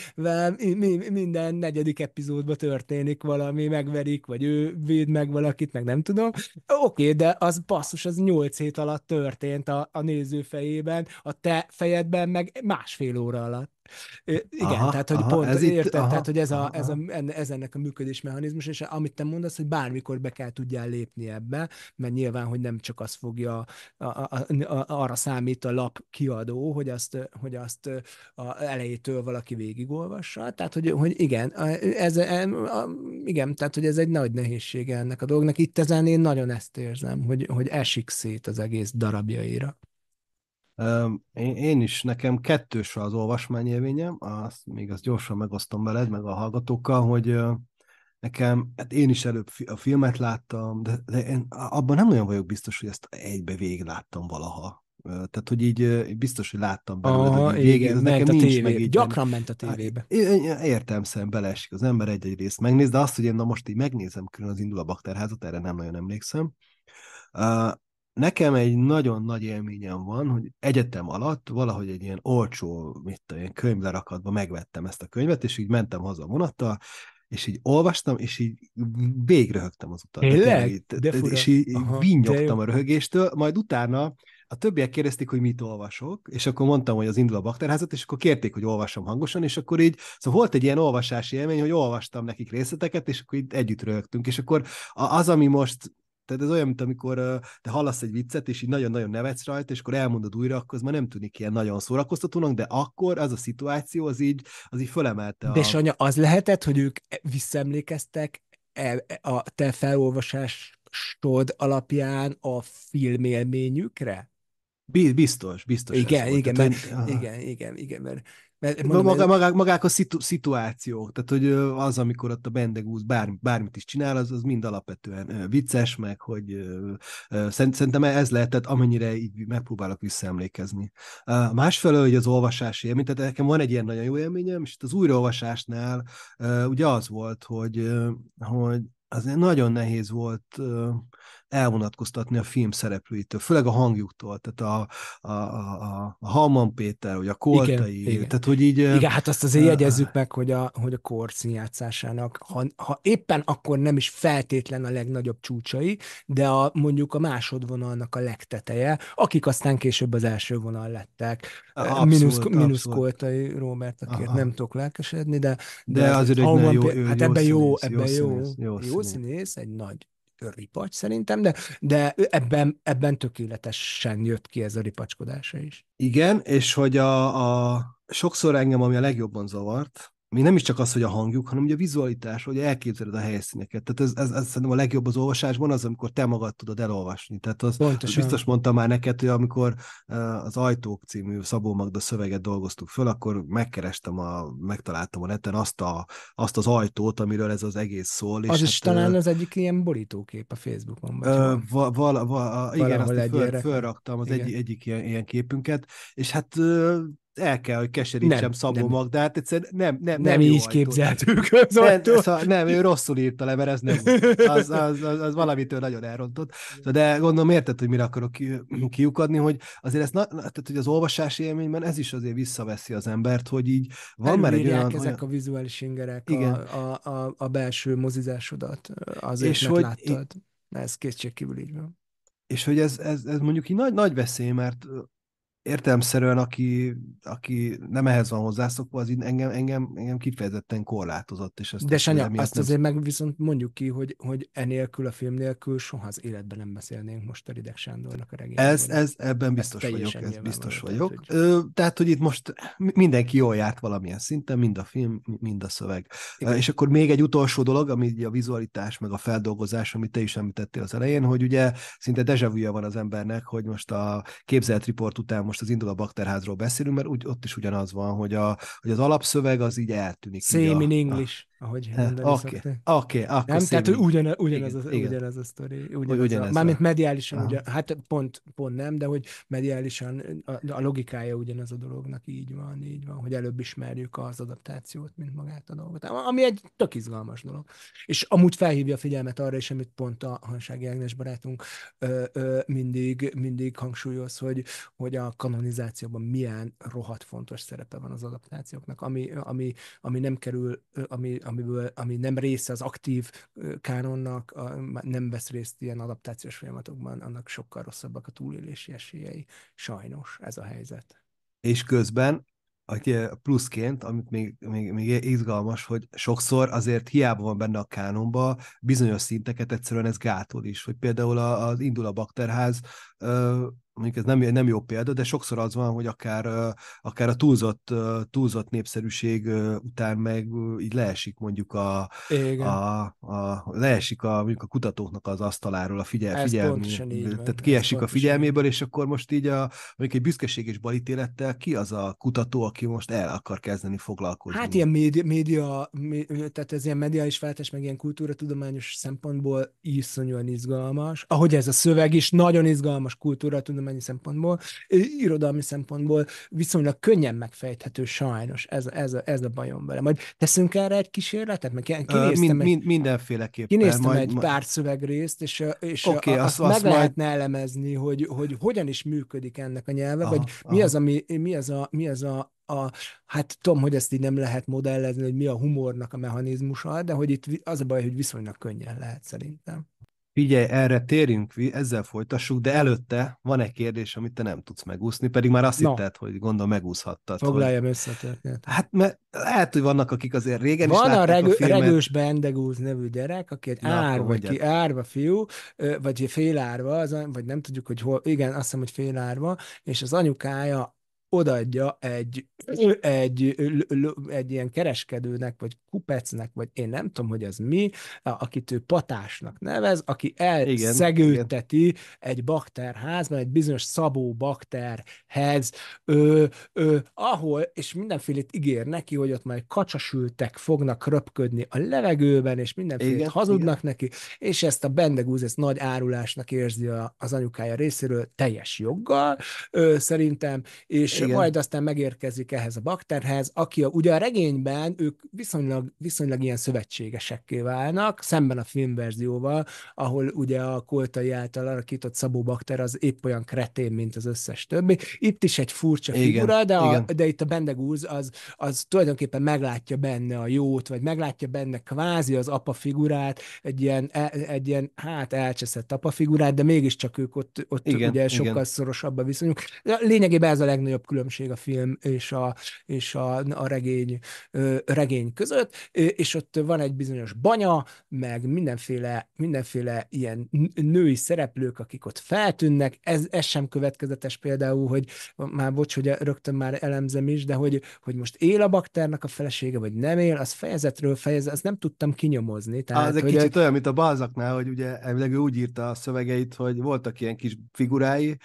minden negyedik epizód epizódban történik valami, megverik, vagy ő véd meg valakit, meg nem tudom. Oké, okay, de az basszus, az nyolc hét alatt történt a, a néző fejében, a te fejedben meg másfél óra alatt. Igen, aha, tehát hogy aha, pont ez érted, itt, aha, tehát hogy ez, a, ez, a, ez ennek a működésmechanizmus, és amit te mondasz, hogy bármikor be kell tudjál lépni ebbe, mert nyilván, hogy nem csak az fogja, a, a, a, arra számít a lap kiadó, hogy azt, hogy azt a elejétől valaki végigolvassa, tehát hogy, hogy igen, ez, e, igen, tehát hogy ez egy nagy nehézsége ennek a dolgnak, itt ezen én nagyon ezt érzem, hogy, hogy esik szét az egész darabjaira. Én, is, nekem kettős az olvasmányélményem, azt, még azt gyorsan megosztom veled, meg a hallgatókkal, hogy nekem, hát én is előbb a filmet láttam, de, de én abban nem nagyon vagyok biztos, hogy ezt egybe végig láttam valaha. Tehát, hogy így biztos, hogy láttam belőle, Aha, hogy végig, igen, ez nekem nincs tévé. meg így. Gyakran ment a tévébe. Értem szem, beleesik az ember egy-egy részt megnéz, de azt, hogy én na most így megnézem külön az Indul a Bakterházat, erre nem nagyon emlékszem nekem egy nagyon nagy élményem van, hogy egyetem alatt valahogy egy ilyen olcsó, mit tudom, ilyen könyvlerakatba megvettem ezt a könyvet, és így mentem haza a vonattal, és így olvastam, és így végröhögtem az utat. És így Aha, a röhögéstől, majd utána a többiek kérdezték, hogy mit olvasok, és akkor mondtam, hogy az indul a bakterházat, és akkor kérték, hogy olvasom hangosan, és akkor így, szóval volt egy ilyen olvasási élmény, hogy olvastam nekik részleteket, és akkor így együtt rögtünk, és akkor az, ami most tehát ez olyan, mint amikor te hallasz egy viccet, és így nagyon-nagyon nevetsz rajta, és akkor elmondod újra, akkor az már nem tűnik ilyen nagyon szórakoztatónak, de akkor az a szituáció, az így, az így fölemelte. A... De Sanya, az lehetett, hogy ők e, visszaemlékeztek e, e, a te felolvasásod alapján a filmélményükre? Biztos, biztos. Igen, igen, volt. mert, igen, igen, igen, mert mert mondom, maga, magák, magák a szitu, szituációk, tehát hogy az, amikor ott a bendegúz bár, bármit is csinál, az, az mind alapvetően vicces, meg hogy szerintem ez lehetett, amennyire így megpróbálok visszaemlékezni. Másfelől, hogy az olvasás élmény, tehát nekem van egy ilyen nagyon jó élményem, és itt az újraolvasásnál ugye az volt, hogy, hogy az nagyon nehéz volt elvonatkoztatni a film szereplőitől, főleg a hangjuktól, tehát a, a, a, a Halman Péter, vagy a Koltai, igen, igen. tehát hogy így... Igen, hát azt azért jegyezzük meg, hogy a, hogy a kor színjátszásának, ha, ha éppen akkor nem is feltétlen a legnagyobb csúcsai, de a, mondjuk a másodvonalnak a legteteje, akik aztán később az első vonal lettek. Abszolút, minusz, Koltai Róbert, akit nem tudok lelkesedni, de... De, de azért egy jó, jó, Hát jó, jó, jó, jó, jó, jó színész, egy nagy ripacs szerintem, de, de ebben, ebben tökéletesen jött ki ez a ripacskodása is. Igen, és hogy a, a sokszor engem, ami a legjobban zavart, még nem is csak az, hogy a hangjuk, hanem ugye a vizualitás, hogy elképzeled a helyszíneket. Tehát ez, ez, ez szerintem a legjobb az olvasásban az, amikor te magad tudod elolvasni. Tehát az, az biztos mondtam már neked, hogy amikor az Ajtók című Szabó Magda szöveget dolgoztuk föl, akkor megkerestem, a, megtaláltam a neten azt, a, azt az ajtót, amiről ez az egész szól. az és is hát, talán az egyik ilyen borítókép a Facebookon. Vagy ö, val, val, val, igen, azt föl, fölraktam az egy, egyik ilyen, ilyen képünket, és hát el kell, hogy keserítsem nem, Szabó nem. Magdát, egyszerűen nem, nem, nem, nem így képzeltük. nem, szóval nem, ő rosszul írta le, mert ez nem az, az, az, az valamitől nagyon elrontott. Szóval de gondolom érted, hogy mire akarok ki, kiukadni, hogy azért ez, na, tehát, hogy az olvasási élményben ez is azért visszaveszi az embert, hogy így van már egy olyan... ezek a vizuális ingerek Igen. A, a, a, a belső mozizásodat, azért, És mert hogy láttad. Én... Ez kétségkívül így van. És hogy ez, ez, ez mondjuk így nagy, nagy veszély, mert értelemszerűen, aki, aki nem ehhez van hozzászokva, az engem, engem, engem kifejezetten korlátozott. És ezt De Sanya, azt nem... azért meg viszont mondjuk ki, hogy, hogy enélkül, a film nélkül soha az életben nem beszélnénk most a Rideg Sándornak a regényről. Ez, ez, ebben biztos ez vagyok, ez biztos vagyok. Tehát hogy... Ö, tehát, hogy itt most mindenki jól járt valamilyen szinten, mind a film, mind a szöveg. Igen. És akkor még egy utolsó dolog, ami a vizualitás, meg a feldolgozás, amit te is említettél az elején, hogy ugye szinte dejavúja van az embernek, hogy most a képzelt riport után most most az indul a bakterházról beszélünk, mert úgy, ott is ugyanaz van, hogy, a, hogy az alapszöveg az így eltűnik. Same így a, in English. A, ahogy mondani oké, Oké, Nem? Tehát ugyan, ugyanez, igen, az, igen. ugyanez a sztori. Ugyanez ugyanez a, mármint mediálisan, ugyan, hát pont, pont nem, de hogy mediálisan a, a logikája ugyanez a dolognak így van, így van, hogy előbb ismerjük az adaptációt, mint magát a dolgot. Ami egy tök izgalmas dolog. És amúgy felhívja a figyelmet arra is, amit pont a Hansági Ágnes barátunk ö, ö, mindig, mindig hangsúlyoz, hogy, hogy a kanonizációban milyen rohadt fontos szerepe van az adaptációknak, ami, ami, ami nem kerül, ami, amiből, ami nem része az aktív kánonnak, a, nem vesz részt ilyen adaptációs folyamatokban, annak sokkal rosszabbak a túlélési esélyei. Sajnos ez a helyzet. És közben pluszként, amit még, még, még izgalmas, hogy sokszor azért hiába van benne a kánonba, bizonyos szinteket egyszerűen ez gátol is, hogy például az Indul a Bakterház mondjuk ez nem, nem jó példa, de sokszor az van, hogy akár, akár a túlzott, túlzott népszerűség után meg így leesik mondjuk a, a, a leesik a, mondjuk a kutatóknak az asztaláról a figyel, figyelmi, tehát kiesik a figyelméből, és akkor most így a, mondjuk egy büszkeség és balítélettel ki az a kutató, aki most el akar kezdeni foglalkozni? Hát ilyen média, média tehát ez ilyen mediális váltás, meg ilyen tudományos szempontból iszonyúan izgalmas. Ahogy ez a szöveg is, nagyon izgalmas kultúra tudom tudományi szempontból, irodalmi szempontból viszonylag könnyen megfejthető sajnos. Ez, ez, a, ez a bajom vele. Majd teszünk erre egy kísérletet? Mert kinéztem uh, mind, egy, mind, mindenféleképpen. Kinéztem majd, egy majd... pár szövegrészt, és, és okay, a, azt, azt, azt meg majd... lehetne elemezni, hogy, hogy hogyan is működik ennek a nyelve, aha, vagy aha. mi az, ami, mi az a, mi az a, a, hát tudom, hogy ezt így nem lehet modellezni, hogy mi a humornak a mechanizmusa, de hogy itt az a baj, hogy viszonylag könnyen lehet szerintem. Figyelj, erre térjünk, ezzel folytassuk, de előtte van egy kérdés, amit te nem tudsz megúszni, pedig már azt no. hitted, hogy gondolom megúszhattad. Foglaljam hogy... össze történet. Hát mert lehet, hogy vannak, akik azért régen van is a, regő, a filmet. regős Bendegúz nevű gyerek, aki egy Na, árva, ki, árva fiú, vagy félárva, az, vagy nem tudjuk, hogy hol, igen, azt hiszem, hogy félárva, és az anyukája odaadja egy, egy, egy ilyen kereskedőnek, vagy kupecnek, vagy én nem tudom, hogy az mi, akit ő patásnak nevez, aki elszegőteti egy bakterházban, egy bizonyos szabó bakterhez, ö, ö, ahol, és mindenfélét ígér neki, hogy ott majd kacsasültek fognak röpködni a levegőben, és mindenfélét igen, hazudnak igen. neki, és ezt a bendegúz, ezt nagy árulásnak érzi az anyukája részéről teljes joggal, ö, szerintem, és igen. majd aztán megérkezik ehhez a bakterhez, aki a, ugye a regényben ők viszonylag, viszonylag ilyen szövetségesekké válnak, szemben a filmverzióval, ahol ugye a koltai által alakított Szabó Bakter az épp olyan kretén, mint az összes többi. Itt is egy furcsa igen, figura, de, igen. A, de itt a Bendegúz az, az tulajdonképpen meglátja benne a jót, vagy meglátja benne kvázi az apa figurát, egy ilyen, e- egy ilyen hát elcseszett apa figurát, de mégiscsak ők ott, ott igen, ugye igen. szorosabb a viszonyuk. Lényegében ez a legnagyobb különbség a film és a, és a, a regény, regény között, és ott van egy bizonyos banya, meg mindenféle, mindenféle ilyen női szereplők, akik ott feltűnnek, ez, ez sem következetes például, hogy már bocs, hogy rögtön már elemzem is, de hogy, hogy most él a bakternek a felesége, vagy nem él, az fejezetről fejezet, az nem tudtam kinyomozni. Tehát, ez egy hogy kicsit olyan, mint a Balzaknál, hogy ugye elvileg ő úgy írta a szövegeit, hogy voltak ilyen kis figurái,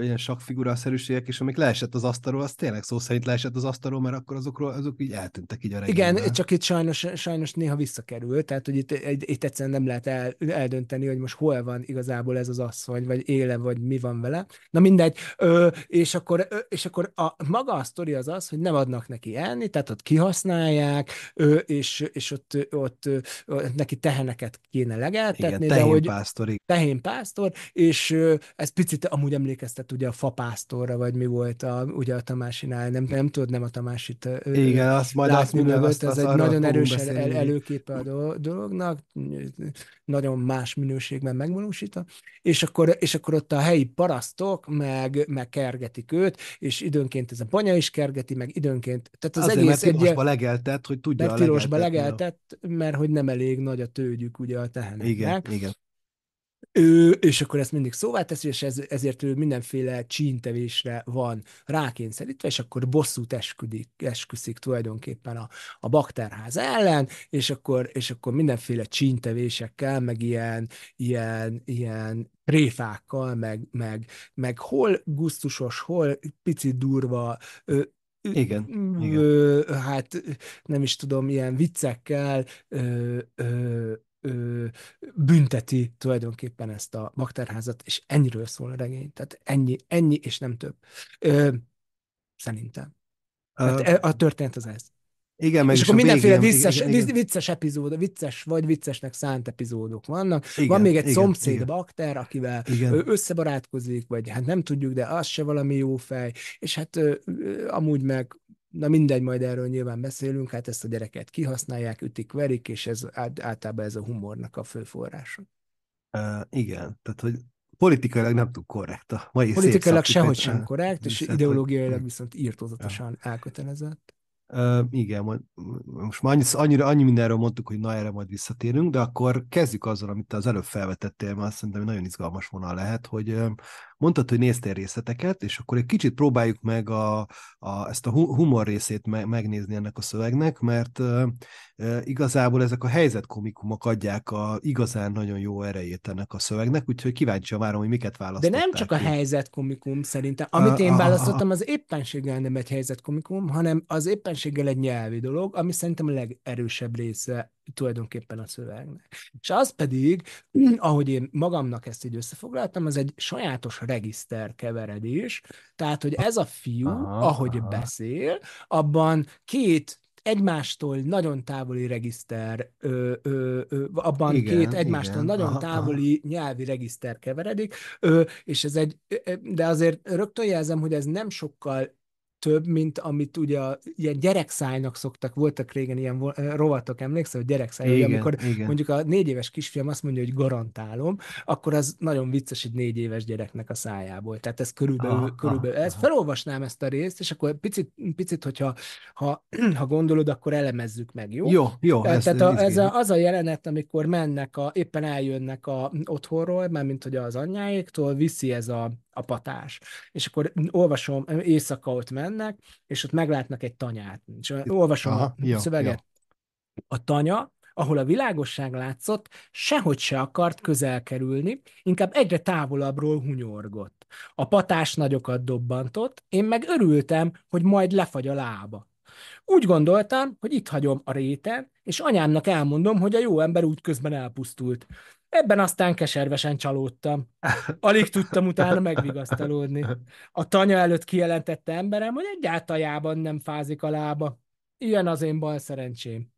ilyen sok szerűségek és amik le leesett az asztalról, az tényleg szó szerint leesett az asztalról, mert akkor azokról, azok így eltűntek így a regényben. Igen, csak itt sajnos, sajnos néha visszakerül, tehát hogy itt, itt egyszerűen nem lehet el, eldönteni, hogy most hol van igazából ez az asszony, vagy éle, vagy mi van vele. Na mindegy, ö, és akkor, ö, és akkor a, maga a sztori az az, hogy nem adnak neki enni, tehát ott kihasználják, ö, és, és ott, ott, ott, neki teheneket kéne legeltetni. Igen, tehén de hogy, Tehén pásztor, és ö, ez picit amúgy emlékeztet ugye a fapásztorra, vagy mi volt a, ugye a Tamásinál, nem, nem tudod nem a Tamásit Igen, azt majd azt mondom, azt, ez egy nagyon erős el, előképe a dolognak, nagyon más minőségben megvalósítva, és akkor, és akkor ott a helyi parasztok meg, meg kergetik őt, és időnként ez a banya is kergeti, meg időnként, tehát az Azért, egész mert egy... legeltet, hogy tudja mert a legeltet, legeltet, mert hogy nem elég nagy a tőgyük ugye a teheneknek. Igen, igen ő, és akkor ezt mindig szóvá teszi, és ez, ezért ő mindenféle csíntevésre van rákényszerítve, és akkor bosszút esküdik, esküszik tulajdonképpen a, a bakterház ellen, és akkor, és akkor mindenféle csíntevésekkel, meg ilyen, ilyen, ilyen tréfákkal, meg, meg, meg hol gusztusos, hol picit durva igen. Ö, igen. hát nem is tudom, ilyen viccekkel ö, ö, ö, bünteti tulajdonképpen ezt a bakterházat, és ennyiről szól a regény. Tehát ennyi, ennyi és nem több. Ö, szerintem. Tehát e, a történet az ez. Igen, meg és, és akkor mindenféle végén, vicces, igen, igen. vicces epizód, vicces vagy viccesnek szánt epizódok vannak. Igen, Van még egy igen, szomszéd igen. bakter, akivel igen. összebarátkozik, vagy hát nem tudjuk, de az se valami jó fej, és hát amúgy meg Na mindegy, majd erről nyilván beszélünk, hát ezt a gyereket kihasználják, ütik, verik, és ez általában ez a humornak a fő forrása. Uh, igen, tehát hogy politikailag nem túl korrekt a mai Politikailag sehogy sem korrekt, és viszont, ideológiailag hogy... viszont írtózatosan ja. elkötelezett. Uh, igen, majd, most már annyi, annyira, annyi mindenről mondtuk, hogy na erre majd visszatérünk, de akkor kezdjük azzal, amit az előbb felvetettél, mert azt szerintem nagyon izgalmas vonal lehet, hogy mondtad, hogy néztél részleteket, és akkor egy kicsit próbáljuk meg a, a, ezt a humor részét me, megnézni ennek a szövegnek, mert e, igazából ezek a helyzetkomikumok adják a igazán nagyon jó erejét ennek a szövegnek, úgyhogy kíváncsian várom, hogy miket választottál. De nem csak a helyzetkomikum szerintem. Amit én választottam, az éppenséggel nem egy helyzetkomikum, hanem az éppenséggel egy nyelvi dolog, ami szerintem a legerősebb része tulajdonképpen a szövegnek. És az pedig, ahogy én magamnak ezt így összefoglaltam, az egy sajátos regiszter keveredés, tehát, hogy ez a fiú, aha, ahogy aha. beszél, abban két egymástól nagyon távoli regiszter, ö, ö, ö, abban igen, két egymástól igen, nagyon aha, távoli aha. nyelvi regiszter keveredik, ö, és ez egy, de azért rögtön jelzem, hogy ez nem sokkal több, mint amit ugye a, ilyen gyerekszájnak szoktak, voltak régen ilyen eh, rovatok, emlékszel, hogy gyerekszáj, igen, amikor igen. mondjuk a négy éves kisfiam azt mondja, hogy garantálom, akkor az nagyon vicces egy négy éves gyereknek a szájából. Tehát ez körülbelül, aha, körülbelül aha, aha. felolvasnám ezt a részt, és akkor picit, picit hogyha ha, ha gondolod, akkor elemezzük meg, jó? Jó, jó. Eh, tehát ez, a, ez a, az a jelenet, amikor mennek, a, éppen eljönnek a otthonról, mármint hogy az anyjáéktól, viszi ez a a patás. És akkor olvasom, éjszaka ott mennek, és ott meglátnak egy tanyát. És olvasom Aha, a jó, szöveget. Jó. A tanya, ahol a világosság látszott, sehogy se akart közel kerülni, inkább egyre távolabbról hunyorgott. A patás nagyokat dobbantott, én meg örültem, hogy majd lefagy a lába. Úgy gondoltam, hogy itt hagyom a réten, és anyámnak elmondom, hogy a jó ember útközben elpusztult. Ebben aztán keservesen csalódtam. Alig tudtam utána megvigasztalódni. A tanya előtt kijelentette emberem, hogy egyáltalában nem fázik a lába. Ilyen az én bal szerencsém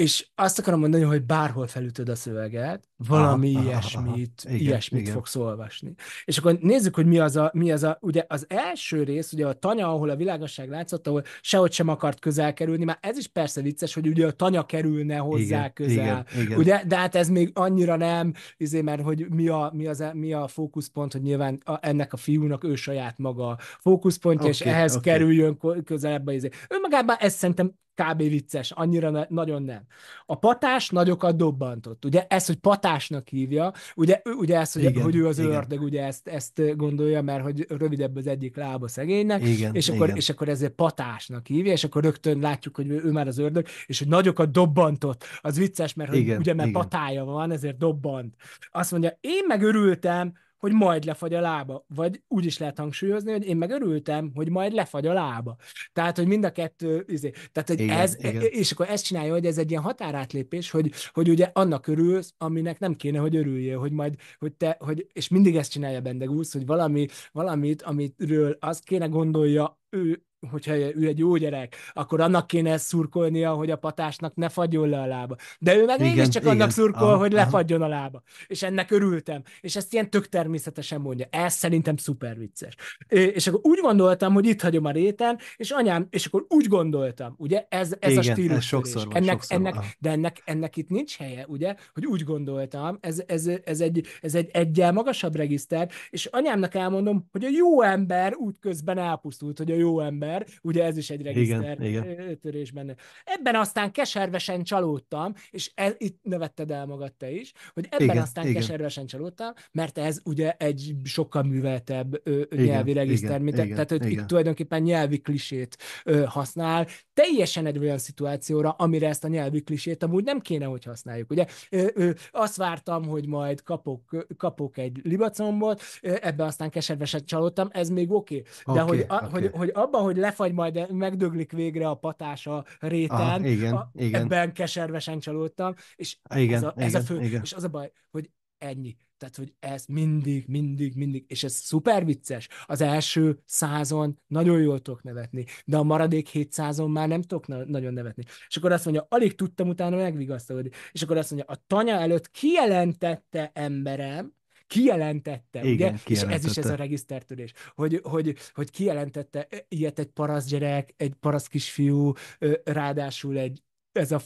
és azt akarom mondani, hogy bárhol felütöd a szöveget, valami aha, ilyesmit, aha, igen, ilyesmit igen. fogsz olvasni. És akkor nézzük, hogy mi az, a, mi az a, ugye az első rész, ugye a tanya, ahol a világosság látszott, ahol sehogy sem akart közel kerülni, már ez is persze vicces, hogy ugye a tanya kerülne hozzá igen, közel, igen, igen. ugye, de hát ez még annyira nem, izé, mert hogy mi a, mi, az, mi a fókuszpont, hogy nyilván a, ennek a fiúnak ő saját maga fókuszpontja, okay, és ehhez okay. kerüljön közelebb, izé. önmagában ez szerintem kb. vicces, annyira ne, nagyon nem. A patás nagyokat dobbantott, ugye ez, hogy patásnak hívja, ugye, ugye ez, hogy, igen, hogy ő az igen. ördög, ugye ezt, ezt gondolja, mert hogy rövidebb az egyik lába szegénynek, igen, és, akkor, igen. és akkor ezért patásnak hívja, és akkor rögtön látjuk, hogy ő már az ördög, és hogy nagyokat dobbantott, az vicces, mert igen, hogy ugye mert igen. patája van, ezért dobbant. Azt mondja, én meg örültem, hogy majd lefagy a lába, vagy úgy is lehet hangsúlyozni, hogy én meg örültem, hogy majd lefagy a lába. Tehát, hogy mind a kettő, izé, tehát, hogy igen, ez, igen. és akkor ezt csinálja, hogy ez egy ilyen határátlépés, hogy, hogy ugye annak örülsz, aminek nem kéne, hogy örüljél, hogy majd, hogy te, hogy, és mindig ezt csinálja Bendegúz, hogy valami, valamit, amiről azt kéne gondolja ő, hogyha ő egy jó gyerek, akkor annak kéne szurkolnia, hogy a patásnak ne fagyjon le a lába. De ő meg igen, csak igen. annak szurkol, aha, hogy lefagyjon aha. a lába. És ennek örültem. És ezt ilyen tök természetesen mondja. Ez szerintem szuper vicces. És akkor úgy gondoltam, hogy itt hagyom a réten, és anyám, és akkor úgy gondoltam, ugye? Ez, ez igen, a stílus. Ez sokszor van, ennek, sokszor ennek, van. De ennek, ennek itt nincs helye, ugye? Hogy úgy gondoltam, ez, ez, ez, egy, ez egy egyel magasabb regiszter, és anyámnak elmondom, hogy a jó ember útközben elpusztult, hogy a jó ember regiszter, ugye ez is egy regiszter törés benne. Ebben aztán keservesen csalódtam, és ez, itt nevetted el magad te is, hogy ebben igen, aztán igen. keservesen csalódtam, mert ez ugye egy sokkal műveltebb ö, igen, nyelvi regiszter, igen, mint igen, tehát hogy itt tulajdonképpen nyelvi klisét ö, használ, teljesen egy olyan szituációra, amire ezt a nyelvi klisét amúgy nem kéne, hogy használjuk. Ugye ö, ö, azt vártam, hogy majd kapok, kapok egy libacombot, ebben aztán keservesen csalódtam, ez még oké. Okay. De okay, hogy, a, okay. hogy, hogy abban, hogy lefagy, majd megdöglik végre a patás a réten. Aha, igen, a, igen. Ebben keservesen csalódtam, és igen, ez, a, ez igen, a fő, igen. és az a baj, hogy ennyi. Tehát, hogy ez mindig, mindig, mindig, és ez szuper vicces. Az első százon nagyon jól tudok nevetni, de a maradék hét százon már nem tudok na- nagyon nevetni. És akkor azt mondja, alig tudtam utána megvigasztalódni. És akkor azt mondja, a tanya előtt kijelentette emberem, kijelentette, Igen, ugye? Kijelentette. És ez is ez a regisztertörés, hogy, hogy, hogy kijelentette e, ilyet egy parasz gyerek, egy parasz kisfiú, ráadásul egy ez a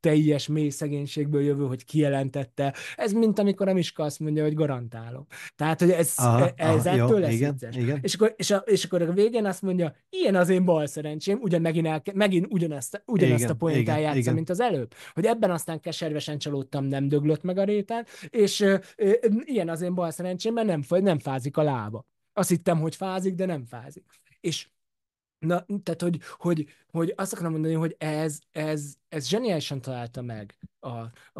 teljes mély szegénységből jövő, hogy kijelentette. Ez mint amikor a Miska azt mondja, hogy garantálom. Tehát, hogy ez, aha, ez aha, ettől jó, lesz igen, Igen. És, akkor, és, a, és akkor a végén azt mondja, ilyen az én bal szerencsém, ugyan megint, el, megint ugyanezt, ugyanezt igen, a poéntát játsza, igen. mint az előbb. Hogy ebben aztán keservesen csalódtam, nem döglött meg a réten, és ö, ö, ilyen az én bal szerencsém, mert nem, nem fázik a lába. Azt hittem, hogy fázik, de nem fázik. És Na, tehát, hogy, hogy, hogy azt akarom mondani, hogy ez, ez ez zseniálisan találta meg a,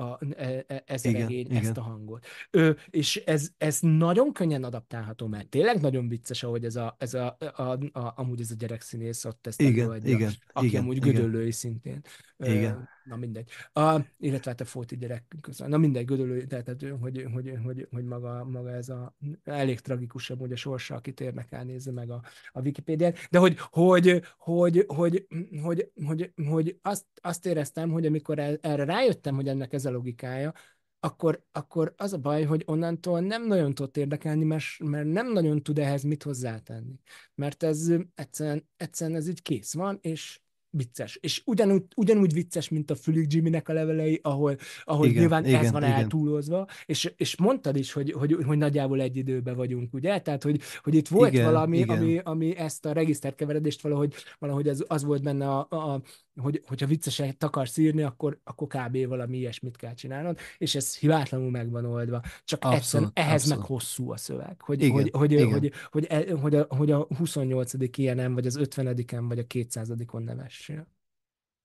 a, e, e ez igen, a regény, igen. ezt a hangot. Ö, és ez, ez nagyon könnyen adaptálható, mert tényleg nagyon vicces, ahogy ez a, ez a, a, a amúgy ez a gyerekszínész ott ezt igen, megoldja, igen, aki igen, amúgy igen. gödöllői szintén. Igen. Ö, Na mindegy. A, illetve hát a folti gyerek közben. Na mindegy, gödöllői, tehát hogy, hogy, hogy, hogy, hogy maga, maga, ez a elég tragikus hogy a sorsa, akit érnek el, nézze meg a, a Wikipédiát. De hogy, hogy, hogy, hogy, hogy, hogy, hogy, hogy azt, azt ére éreztem, hogy amikor erre rájöttem, hogy ennek ez a logikája, akkor, akkor az a baj, hogy onnantól nem nagyon tudott érdekelni, mert, mert nem nagyon tud ehhez mit hozzátenni. Mert ez egyszerűen, egyszerűen ez így kész van, és, vicces. És ugyanúgy, ugyanúgy vicces, mint a Jimmy-nek a levelei, ahol, ahol igen, nyilván igen, ez van igen. eltúlozva, és, és mondtad is, hogy, hogy, hogy nagyjából egy időben vagyunk, ugye? Tehát, hogy, hogy itt volt igen, valami, igen. Ami, ami ezt a regiszterkeveredést valahogy, valahogy az, az volt benne, a, a, hogy, hogyha vicceset akarsz írni, akkor, akkor kb. valami ilyesmit kell csinálnod, és ez hibátlanul meg van oldva. Csak abszolút, egyszerűen ehhez abszolút. meg hosszú a szöveg, hogy, igen, hogy, hogy, igen. Hogy, hogy, hogy, hogy, a, hogy a 28. ilyenem, vagy az 50 vagy a 200 on neves csinál.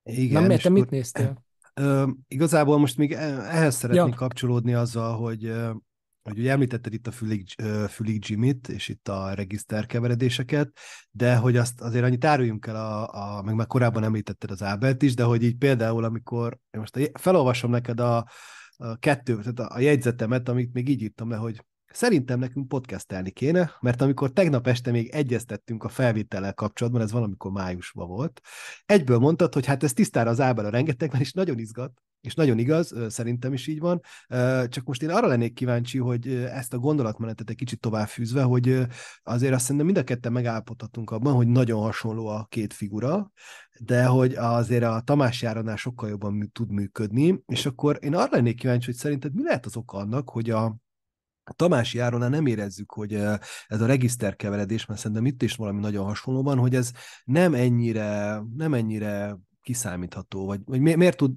Igen, Na miért, te mit néztél? Ö, igazából most még e- ehhez szeretnék ja. kapcsolódni azzal, hogy hogy ugye említetted itt a Fülig, Fülig Jimit, és itt a regiszterkeveredéseket, de hogy azt azért annyit áruljunk el, a, a, meg már korábban említetted az Ábert is, de hogy így például, amikor én most felolvasom neked a, a kettő, tehát a jegyzetemet, amit még így írtam le, hogy Szerintem nekünk podcastelni kéne, mert amikor tegnap este még egyeztettünk a felvétellel kapcsolatban, ez valamikor májusban volt, egyből mondtad, hogy hát ez tisztára az ábel a rengetegben, és nagyon izgat, és nagyon igaz, szerintem is így van, csak most én arra lennék kíváncsi, hogy ezt a gondolatmenetet egy kicsit tovább fűzve, hogy azért azt szerintem mind a ketten megállapodhatunk abban, hogy nagyon hasonló a két figura, de hogy azért a Tamás Járonál sokkal jobban tud működni, és akkor én arra lennék kíváncsi, hogy szerinted mi lehet az oka annak, hogy a Tamási Áronnál nem érezzük, hogy ez a regiszterkeveredés, mert szerintem itt is valami nagyon hasonló van, hogy ez nem ennyire, nem ennyire kiszámítható, vagy, vagy miért, tud,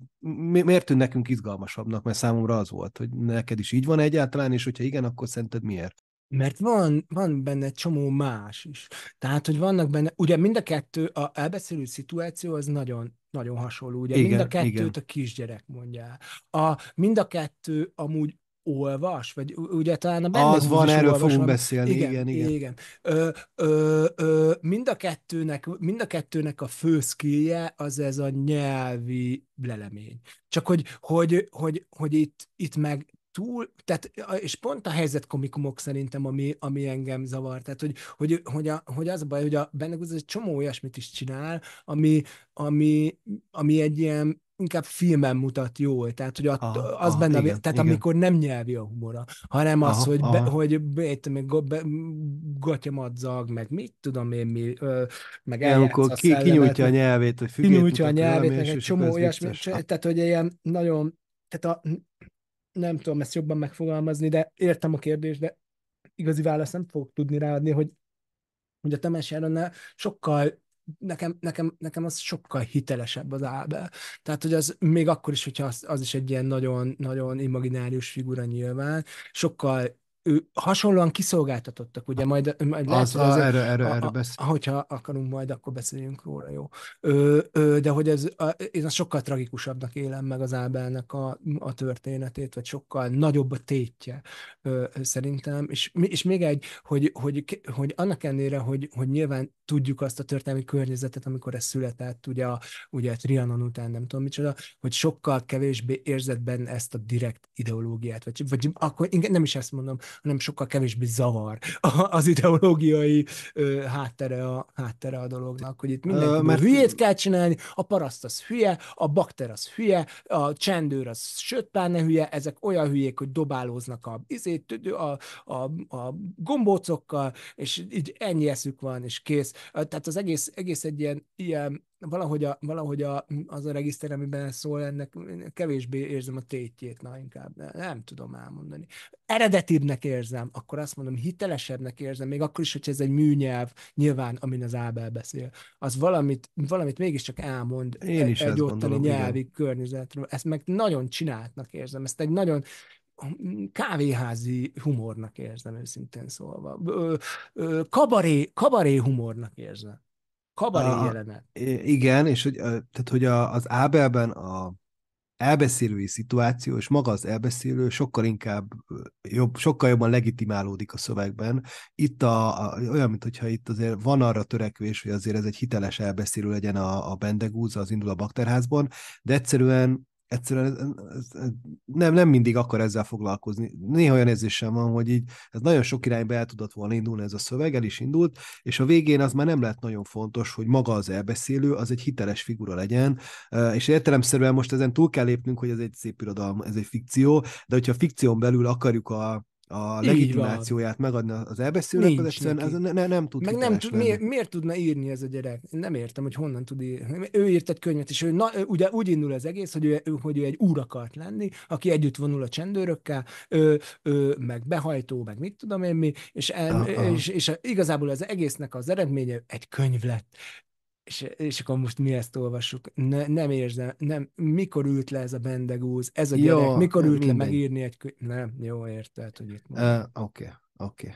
miért tűn nekünk izgalmasabbnak, mert számomra az volt, hogy neked is így van egyáltalán, és hogyha igen, akkor szerinted miért? Mert van, van benne csomó más is. Tehát, hogy vannak benne, ugye mind a kettő, a elbeszélő szituáció az nagyon, nagyon hasonló, ugye igen, mind a kettőt igen. a kisgyerek mondja. A, mind a kettő amúgy olvas, vagy ugye talán a Az van, erről olvas, fogunk beszélni, igen, igen. igen. igen. Ö, ö, ö, mind, a kettőnek, mind a kettőnek a fő skillje az ez a nyelvi lelemény. Csak hogy, hogy, hogy, hogy itt, itt meg túl, tehát, és pont a helyzet komikumok szerintem, ami, ami engem zavar, tehát, hogy, hogy, hogy, a, hogy az a baj, hogy a Benne egy csomó olyasmit is csinál, ami, ami, ami egy ilyen inkább filmen mutat jól, tehát hogy att, aha, az aha, benne, igen, tehát igen. amikor nem nyelvi a humora, hanem aha, az, hogy, aha. be, hogy még meg, be, gatyamat meg mit tudom én mi, ö, meg ja, akkor ki, a kinyújtja a nyelvét, hogy kinyújtja a nyelvét, meg egy csomó olyasmi, tehát hogy ilyen nagyon, tehát a, nem tudom ezt jobban megfogalmazni, de értem a kérdést, de igazi választ nem fogok tudni ráadni, hogy hogy a Temes Eronnál sokkal nekem, nekem, nekem az sokkal hitelesebb az Ábel. Tehát, hogy az még akkor is, hogyha az, az is egy ilyen nagyon, nagyon imaginárius figura nyilván, sokkal ő hasonlóan kiszolgáltatottak, ugye majd, majd az, lehet, az, erre, erre, a, erre beszél. Hogyha akarunk majd, akkor beszéljünk róla, jó. Ö, ö, de hogy ez, a, én az sokkal tragikusabbnak élem meg az Ábelnek a, a történetét, vagy sokkal nagyobb a tétje ö, szerintem, és, és még egy, hogy, hogy, hogy annak ellenére, hogy, hogy nyilván tudjuk azt a történelmi környezetet, amikor ez született, ugye, a, ugye a Trianon után nem tudom micsoda, hogy sokkal kevésbé érzett benne ezt a direkt ideológiát, vagy, vagy akkor nem is ezt mondom, hanem sokkal kevésbé zavar az ideológiai ö, háttere, a, háttere a dolognak, hogy itt mindenki uh, mert... hülyét kell csinálni, a paraszt az hülye, a bakter az hülye, a csendőr az sőt ne hülye, ezek olyan hülyék, hogy dobálóznak a, a, izé, a, a, a gombócokkal, és így ennyi eszük van, és kész. Tehát az egész, egész egy ilyen, ilyen valahogy, a, valahogy a, az a regiszter, amiben szól, ennek kevésbé érzem a tétjét, na inkább nem tudom elmondani. Eredetibbnek érzem, akkor azt mondom, hitelesebbnek érzem, még akkor is, hogy ez egy műnyelv, nyilván, amin az Ábel beszél, az valamit, valamit mégiscsak elmond Én e-, egy, is egy ottani gondolom, nyelvi igen. környezetről. Ezt meg nagyon csináltnak érzem, ezt egy nagyon hm, kávéházi humornak érzem, őszintén szólva. Ö, ö, kabaré, kabaré humornak érzem. Kabaré jelenet. Igen, és hogy, tehát, hogy a, az Ábelben a elbeszélői szituáció, és maga az elbeszélő sokkal inkább, jobb, sokkal jobban legitimálódik a szövegben. Itt a, a, olyan, mintha itt azért van arra törekvés, hogy azért ez egy hiteles elbeszélő legyen a, a Bendegúz, az Indul a Bakterházban, de egyszerűen egyszerűen ez, ez, nem, nem mindig akar ezzel foglalkozni. Néha olyan érzésem van, hogy így ez nagyon sok irányba el tudott volna indulni ez a szöveg, el is indult, és a végén az már nem lett nagyon fontos, hogy maga az elbeszélő az egy hiteles figura legyen, és értelemszerűen most ezen túl kell lépnünk, hogy ez egy szép irodalom, ez egy fikció, de hogyha a fikción belül akarjuk a a legitimációját megadni az elbeszélőnek, az egyszerűen ez ne, ne, nem tud Meg nem tud, miért, miért tudna írni ez a gyerek? Nem értem, hogy honnan tud írni. Ő írt egy könyvet, és ő na, ugye úgy indul az egész, hogy ő, hogy ő egy úr akart lenni, aki együtt vonul a csendőrökkel, ő, ő, meg behajtó, meg mit tudom én mi, és, el, uh-huh. és, és igazából az egésznek az eredménye egy könyv lett és, és akkor most mi ezt olvassuk? Ne, nem érzem, nem, mikor ült le ez a bendegúz, ez a gyerek, mikor ült mindegy. le megírni egy könyv? Nem, jó, érted, hogy itt Oké, uh, oké. Okay, okay.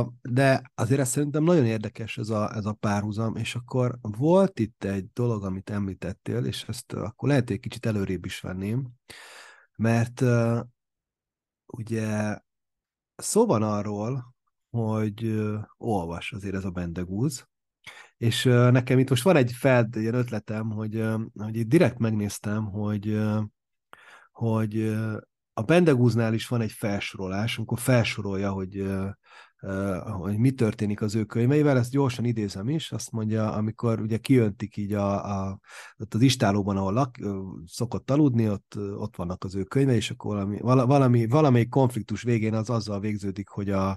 Uh, de azért ez szerintem nagyon érdekes ez a, ez a párhuzam, és akkor volt itt egy dolog, amit említettél, és ezt uh, akkor lehet, egy kicsit előrébb is venném, mert uh, ugye szó van arról, hogy uh, olvas azért ez a bendegúz, és nekem itt most van egy felt ilyen ötletem, hogy, hogy itt direkt megnéztem, hogy, hogy a Bendegúznál is van egy felsorolás, amikor felsorolja, hogy, hogy mi történik az ő könyveivel, ezt gyorsan idézem is, azt mondja, amikor ugye kijöntik így a, a, ott az istálóban, ahol lak, szokott aludni, ott, ott vannak az ő könyve, és akkor valami, valami, valamelyik konfliktus végén az azzal végződik, hogy a,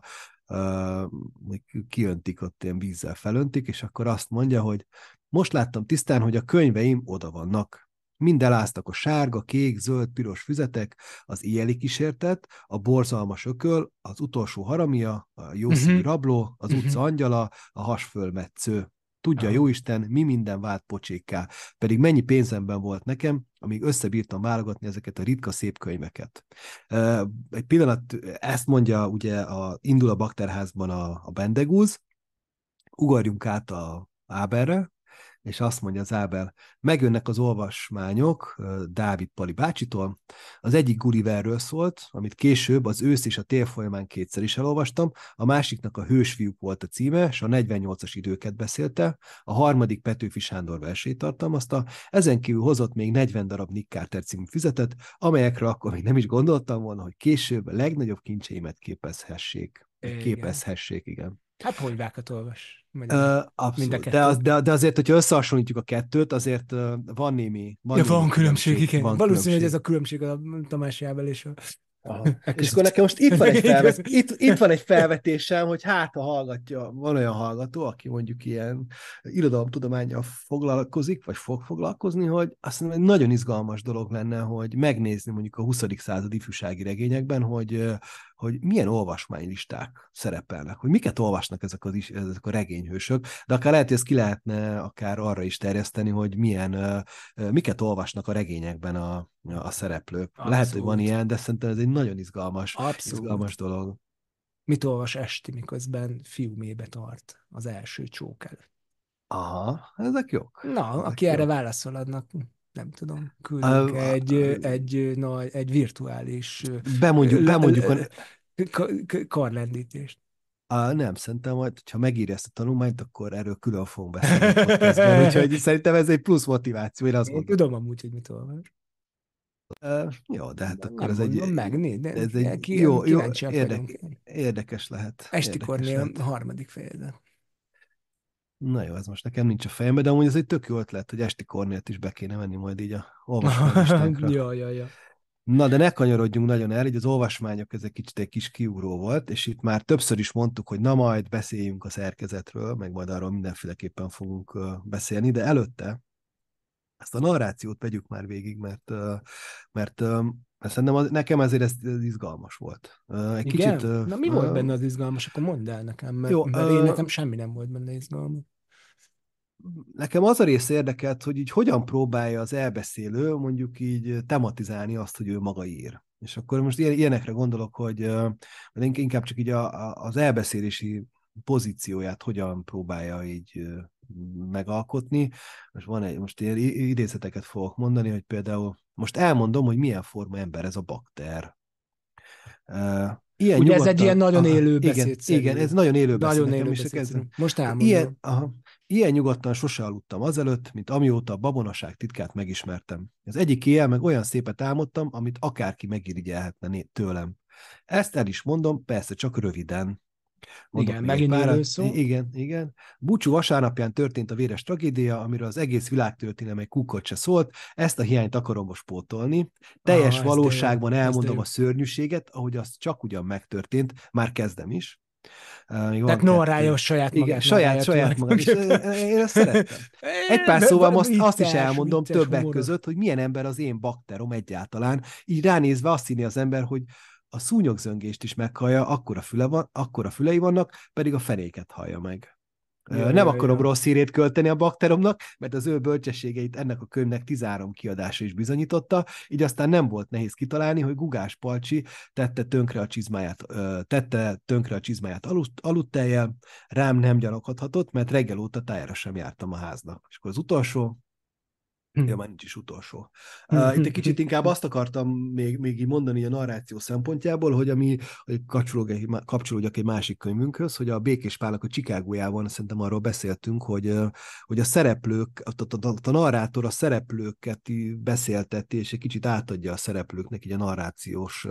kiöntik ott ilyen vízzel felöntik, és akkor azt mondja, hogy most láttam tisztán, hogy a könyveim oda vannak. Minden láztak a sárga, kék, zöld, piros füzetek, az ijeli kísértet, a borzalmas ököl, az utolsó haramia, a jószínű uh-huh. Mhm. rabló, az uh-huh. utca angyala, a hasfölmetsző. Tudja, uh-huh. jóisten, mi minden vált pocsékká. Pedig mennyi pénzemben volt nekem, amíg összebírtam válogatni ezeket a ritka szép könyveket. Egy pillanat, ezt mondja ugye a Indul a Bakterházban a, a Bendegúz, ugorjunk át a Áberre, és azt mondja az Ábel, megjönnek az olvasmányok Dávid Pali bácsitól, az egyik Gulliverről szólt, amit később az ősz és a tél folyamán kétszer is elolvastam, a másiknak a Hősfiúk volt a címe, és a 48-as időket beszélte, a harmadik Petőfi Sándor versét tartalmazta, ezen kívül hozott még 40 darab Nick Carter című füzetet, amelyekre akkor még nem is gondoltam volna, hogy később a legnagyobb kincseimet képezhessék. Igen. Képezhessék, igen. Hát ponyvákat olvas. Ö, abszolút. De, az, de, de azért, hogyha összehasonlítjuk a kettőt, azért van némi... Van, ja, némi van különbség, különbség, igen. Van Valószínűleg különbség. ez a különbség a Tamás Jábel és a... Aha. És akkor nekem most itt van, egy felvet, itt, itt van egy felvetésem, hogy hát, ha hallgatja, van olyan hallgató, aki mondjuk ilyen irodalomtudományjal foglalkozik, vagy fog foglalkozni, hogy azt mondom, egy nagyon izgalmas dolog lenne, hogy megnézni mondjuk a 20. század ifjúsági regényekben, hogy hogy milyen olvasmánylisták szerepelnek, hogy miket olvasnak ezek, az is, ezek a regényhősök, de akár lehet, hogy ezt ki lehetne akár arra is terjeszteni, hogy milyen, miket olvasnak a regényekben a, a szereplők. Abszolút. Lehet, hogy van ilyen, de szerintem ez egy nagyon izgalmas, Abszolút. izgalmas dolog. Mit olvas esti, miközben fiúmébe tart az első csók előtt? Aha, ezek jók. Na, ezek aki jók. erre válaszol, adnak nem tudom, küldünk uh, egy, uh, egy, nagy, egy virtuális bemondjuk, bemondjuk a... karlendítést. Á, nem, szerintem majd, ha megírja ezt a tanulmányt, akkor erről külön fogunk beszélni. úgyhogy szerintem ez egy plusz motiváció, én azt én tudom amúgy, hogy mit olvas. Uh, jó, de hát akkor ez egy... meg, né, de ez egy jó, jó érdek, érdekes lehet. Estikor a harmadik fejezet. Na jó, ez most nekem nincs a fejembe, de amúgy ez egy tök jó ötlet, hogy esti kornélt is be kéne menni majd így a olvasmányostánkra. ja, ja, ja. Na, de ne kanyarodjunk nagyon el, így az olvasmányok ez egy kicsit egy kis kiúró volt, és itt már többször is mondtuk, hogy na majd beszéljünk a szerkezetről, meg majd arról mindenféleképpen fogunk beszélni, de előtte ezt a narrációt vegyük már végig, mert, mert, mert szerintem az, nekem ezért ez, ez izgalmas volt. Egy Igen? Kicsit, na mi uh, volt benne az izgalmas, akkor mondd el nekem, mert, jó, mert én uh, nekem semmi nem volt benne izgalmas nekem az a rész érdekelt, hogy így hogyan próbálja az elbeszélő mondjuk így tematizálni azt, hogy ő maga ír. És akkor most ilyenekre gondolok, hogy inkább csak így a, a, az elbeszélési pozícióját hogyan próbálja így megalkotni. Most van egy, most ilyen idézeteket fogok mondani, hogy például most elmondom, hogy milyen forma ember ez a bakter. Ilyen Ugye nyugodtan... ez egy ilyen nagyon élő beszéd. Igen, igen, ez nagyon élő beszéd. Nagyon élő beszéd. Most elmondom. Ilyen, aha, Ilyen nyugodtan sose aludtam azelőtt, mint amióta a babonaság titkát megismertem. Az egyik éjjel meg olyan szépet álmodtam, amit akárki megirigyelhetne tőlem. Ezt el is mondom, persze csak röviden. Mondok igen, megint pár... szó. Igen, igen. Búcsú vasárnapján történt a véres tragédia, amiről az egész világ történelme egy kukot se szólt. Ezt a hiányt akarom most pótolni. Teljes ah, valóságban elmondom a szörnyűséget, ahogy az csak ugyan megtörtént, már kezdem is. Uh, Tehát Noah rájön saját magát. saját, saját magát. én ezt szeretem. Egy pár szóval most azt, azt is elmondom többek humorod. között, hogy milyen ember az én bakterom egyáltalán. Így ránézve azt hinni az ember, hogy a szúnyogzöngést is meghallja, akkor a, füle van, akkor a fülei vannak, pedig a fenéket hallja meg. Jaj, nem jaj, akarom jaj. rossz hírét költeni a bakteromnak, mert az ő bölcsességeit ennek a könyvnek 13 kiadása is bizonyította, így aztán nem volt nehéz kitalálni, hogy Gugás Palcsi tette tönkre a csizmáját, tette tönkre a csizmáját aludt, eljel, rám nem gyanakodhatott, mert reggel óta tájára sem jártam a háznak. És akkor az utolsó, Hmm. Ja, már nincs is utolsó. Uh, itt hm, egy kicsit hm. inkább azt akartam még, még így mondani a narráció szempontjából, hogy ami hogy kapcsolódjak egy másik könyvünkhöz, hogy a Békés Pálak a Csikágójában, szerintem arról beszéltünk, hogy, hogy a szereplők, a, a, a, a narrátor a szereplőket beszélteti, és egy kicsit átadja a szereplőknek így a narrációs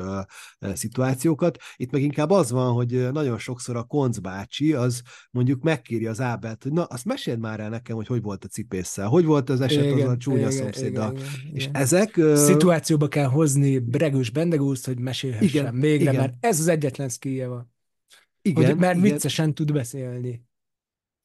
uh, szituációkat. Itt meg inkább az van, hogy nagyon sokszor a Konc bácsi az mondjuk megkéri az Ábelt, hogy na, azt meséld már el nekem, hogy hogy volt a cipésszel, hogy volt az eset Igen. az a csú csúnya igen, szomszéddal. és igen. ezek... Szituációba kell hozni Bregős Bendegúzt, hogy mesélhessen igen, végre, igen. mert ez az egyetlen skillje van. Igen, hogy, mert igen. viccesen tud beszélni.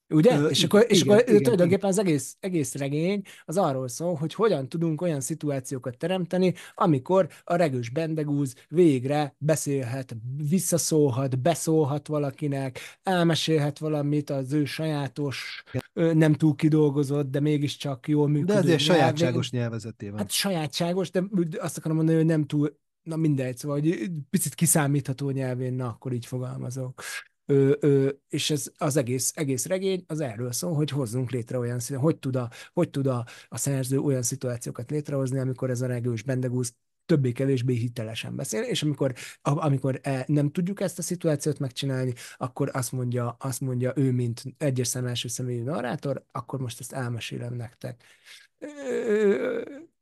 Ugye? Ö, és akkor, igen, és akkor igen, tulajdonképpen igen. az egész, egész regény az arról szól, hogy hogyan tudunk olyan szituációkat teremteni, amikor a regős bendegúz végre beszélhet, visszaszólhat, beszólhat valakinek, elmesélhet valamit az ő sajátos, nem túl kidolgozott, de mégiscsak jól működő De azért nyelv. sajátságos van. Hát sajátságos, de azt akarom mondani, hogy nem túl na mindegy, szóval hogy picit kiszámítható nyelvén, na akkor így fogalmazok. Ö, ö, és ez az egész, egész regény az erről szól, hogy hozzunk létre olyan hogy tud a, hogy tud a, a szerző olyan szituációkat létrehozni, amikor ez a regős bendegúz többé-kevésbé hitelesen beszél, és amikor, amikor e, nem tudjuk ezt a szituációt megcsinálni, akkor azt mondja, azt mondja ő, mint egyes szem első személyű narrátor, akkor most ezt elmesélem nektek.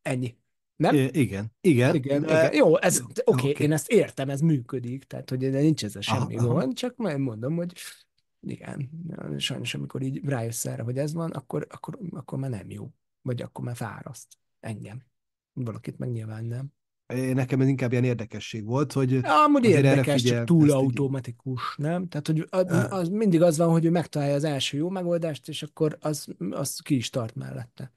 Ennyi. Nem? I- igen, igen. igen, de... igen. Jó, ez, oké, okay, okay. én ezt értem, ez működik, tehát hogy nincs a semmi aha, gond, csak majd mondom, hogy igen, sajnos amikor így rájössz erre, hogy ez van, akkor, akkor, akkor már nem jó, vagy akkor már fáraszt engem. Valakit meg nyilván nem. Nekem ez inkább ilyen érdekesség volt, hogy... Amúgy érdekes, figyel, csak túl automatikus, így... nem? Tehát, hogy az, az mindig az van, hogy ő megtalálja az első jó megoldást, és akkor az, az ki is tart mellette.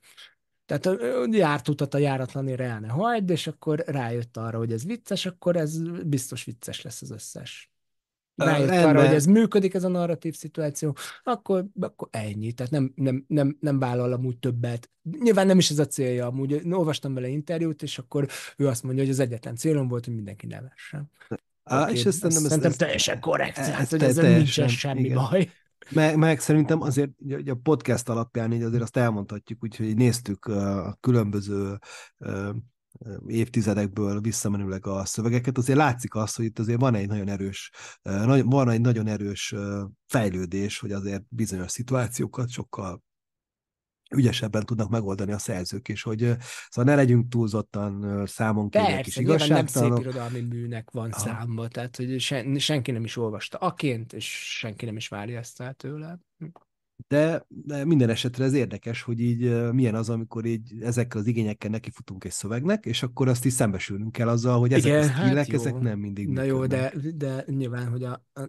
Tehát járt utat a járatlani reálne ne hagyd, és akkor rájött arra, hogy ez vicces, akkor ez biztos vicces lesz az összes. Rájött uh, arra, hogy ez működik, ez a narratív szituáció, akkor, akkor ennyi. Tehát nem, nem, nem, nem vállal amúgy többet. Nyilván nem is ez a célja amúgy. Olvastam vele interjút, és akkor ő azt mondja, hogy az egyetlen célom volt, hogy mindenki ne Á, és ezt, ezt, ezt, szerintem ez, teljesen korrekt, ez, ez, ez, ez teljesen, nincsen semmi igen. baj. Meg, meg szerintem azért a podcast alapján így azért azt elmondhatjuk, úgyhogy néztük a különböző évtizedekből visszamenőleg a szövegeket, azért látszik az, hogy itt azért van egy nagyon erős, van egy nagyon erős fejlődés, hogy azért bizonyos szituációkat sokkal ügyesebben tudnak megoldani a szerzők is, hogy szóval ne legyünk túlzottan számon kérjek és igazságtalanok. Persze, nem szép irodalmi műnek van Aha. számba, tehát hogy sen, senki nem is olvasta aként, és senki nem is várja ezt el tőle. De, de minden esetre ez érdekes, hogy így milyen az, amikor így ezekkel az igényekkel nekifutunk egy szövegnek, és akkor azt is szembesülnünk kell azzal, hogy ezek Igen, a hát skillek, hát ezek nem mindig Na működnek. jó, de, de nyilván, hogy a, a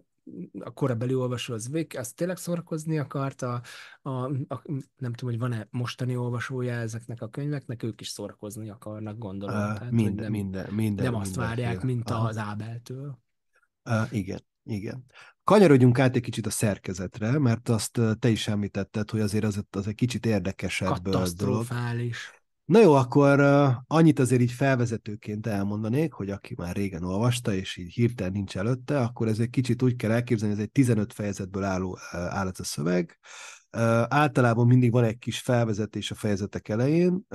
a korabeli olvasó az vég, az tényleg szórakozni akart, a, a, a, nem tudom, hogy van-e mostani olvasója ezeknek a könyveknek, ők is szórakozni akarnak, gondolom. Uh, Tehát, minden, nem, minden, minden. Nem azt minden várják, fél. mint Aha. az Ábeltől. Uh, igen, igen. Kanyarodjunk át egy kicsit a szerkezetre, mert azt te is említetted, hogy azért az, az egy kicsit érdekesebb dolog. Katasztrofális. Na jó, akkor annyit azért így felvezetőként elmondanék, hogy aki már régen olvasta, és így hirtelen nincs előtte, akkor ez egy kicsit úgy kell elképzelni, ez egy 15 fejezetből álló, áll ez a szöveg. Általában mindig van egy kis felvezetés a fejezetek elején,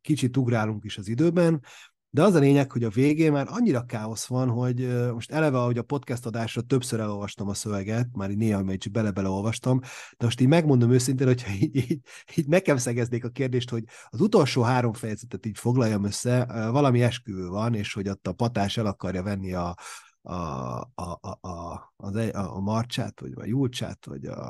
kicsit ugrálunk is az időben, de az a lényeg, hogy a végén már annyira káosz van, hogy most eleve, ahogy a podcast adásra többször elolvastam a szöveget, már így néha még bele-bele olvastam, de most így megmondom őszintén, hogyha így, így, így nekem szegeznék a kérdést, hogy az utolsó három fejezetet így foglaljam össze, valami esküvő van, és hogy ott a patás el akarja venni a, a, a, a, a, az egy, a, a Marcsát, vagy a Júlcsát, vagy a,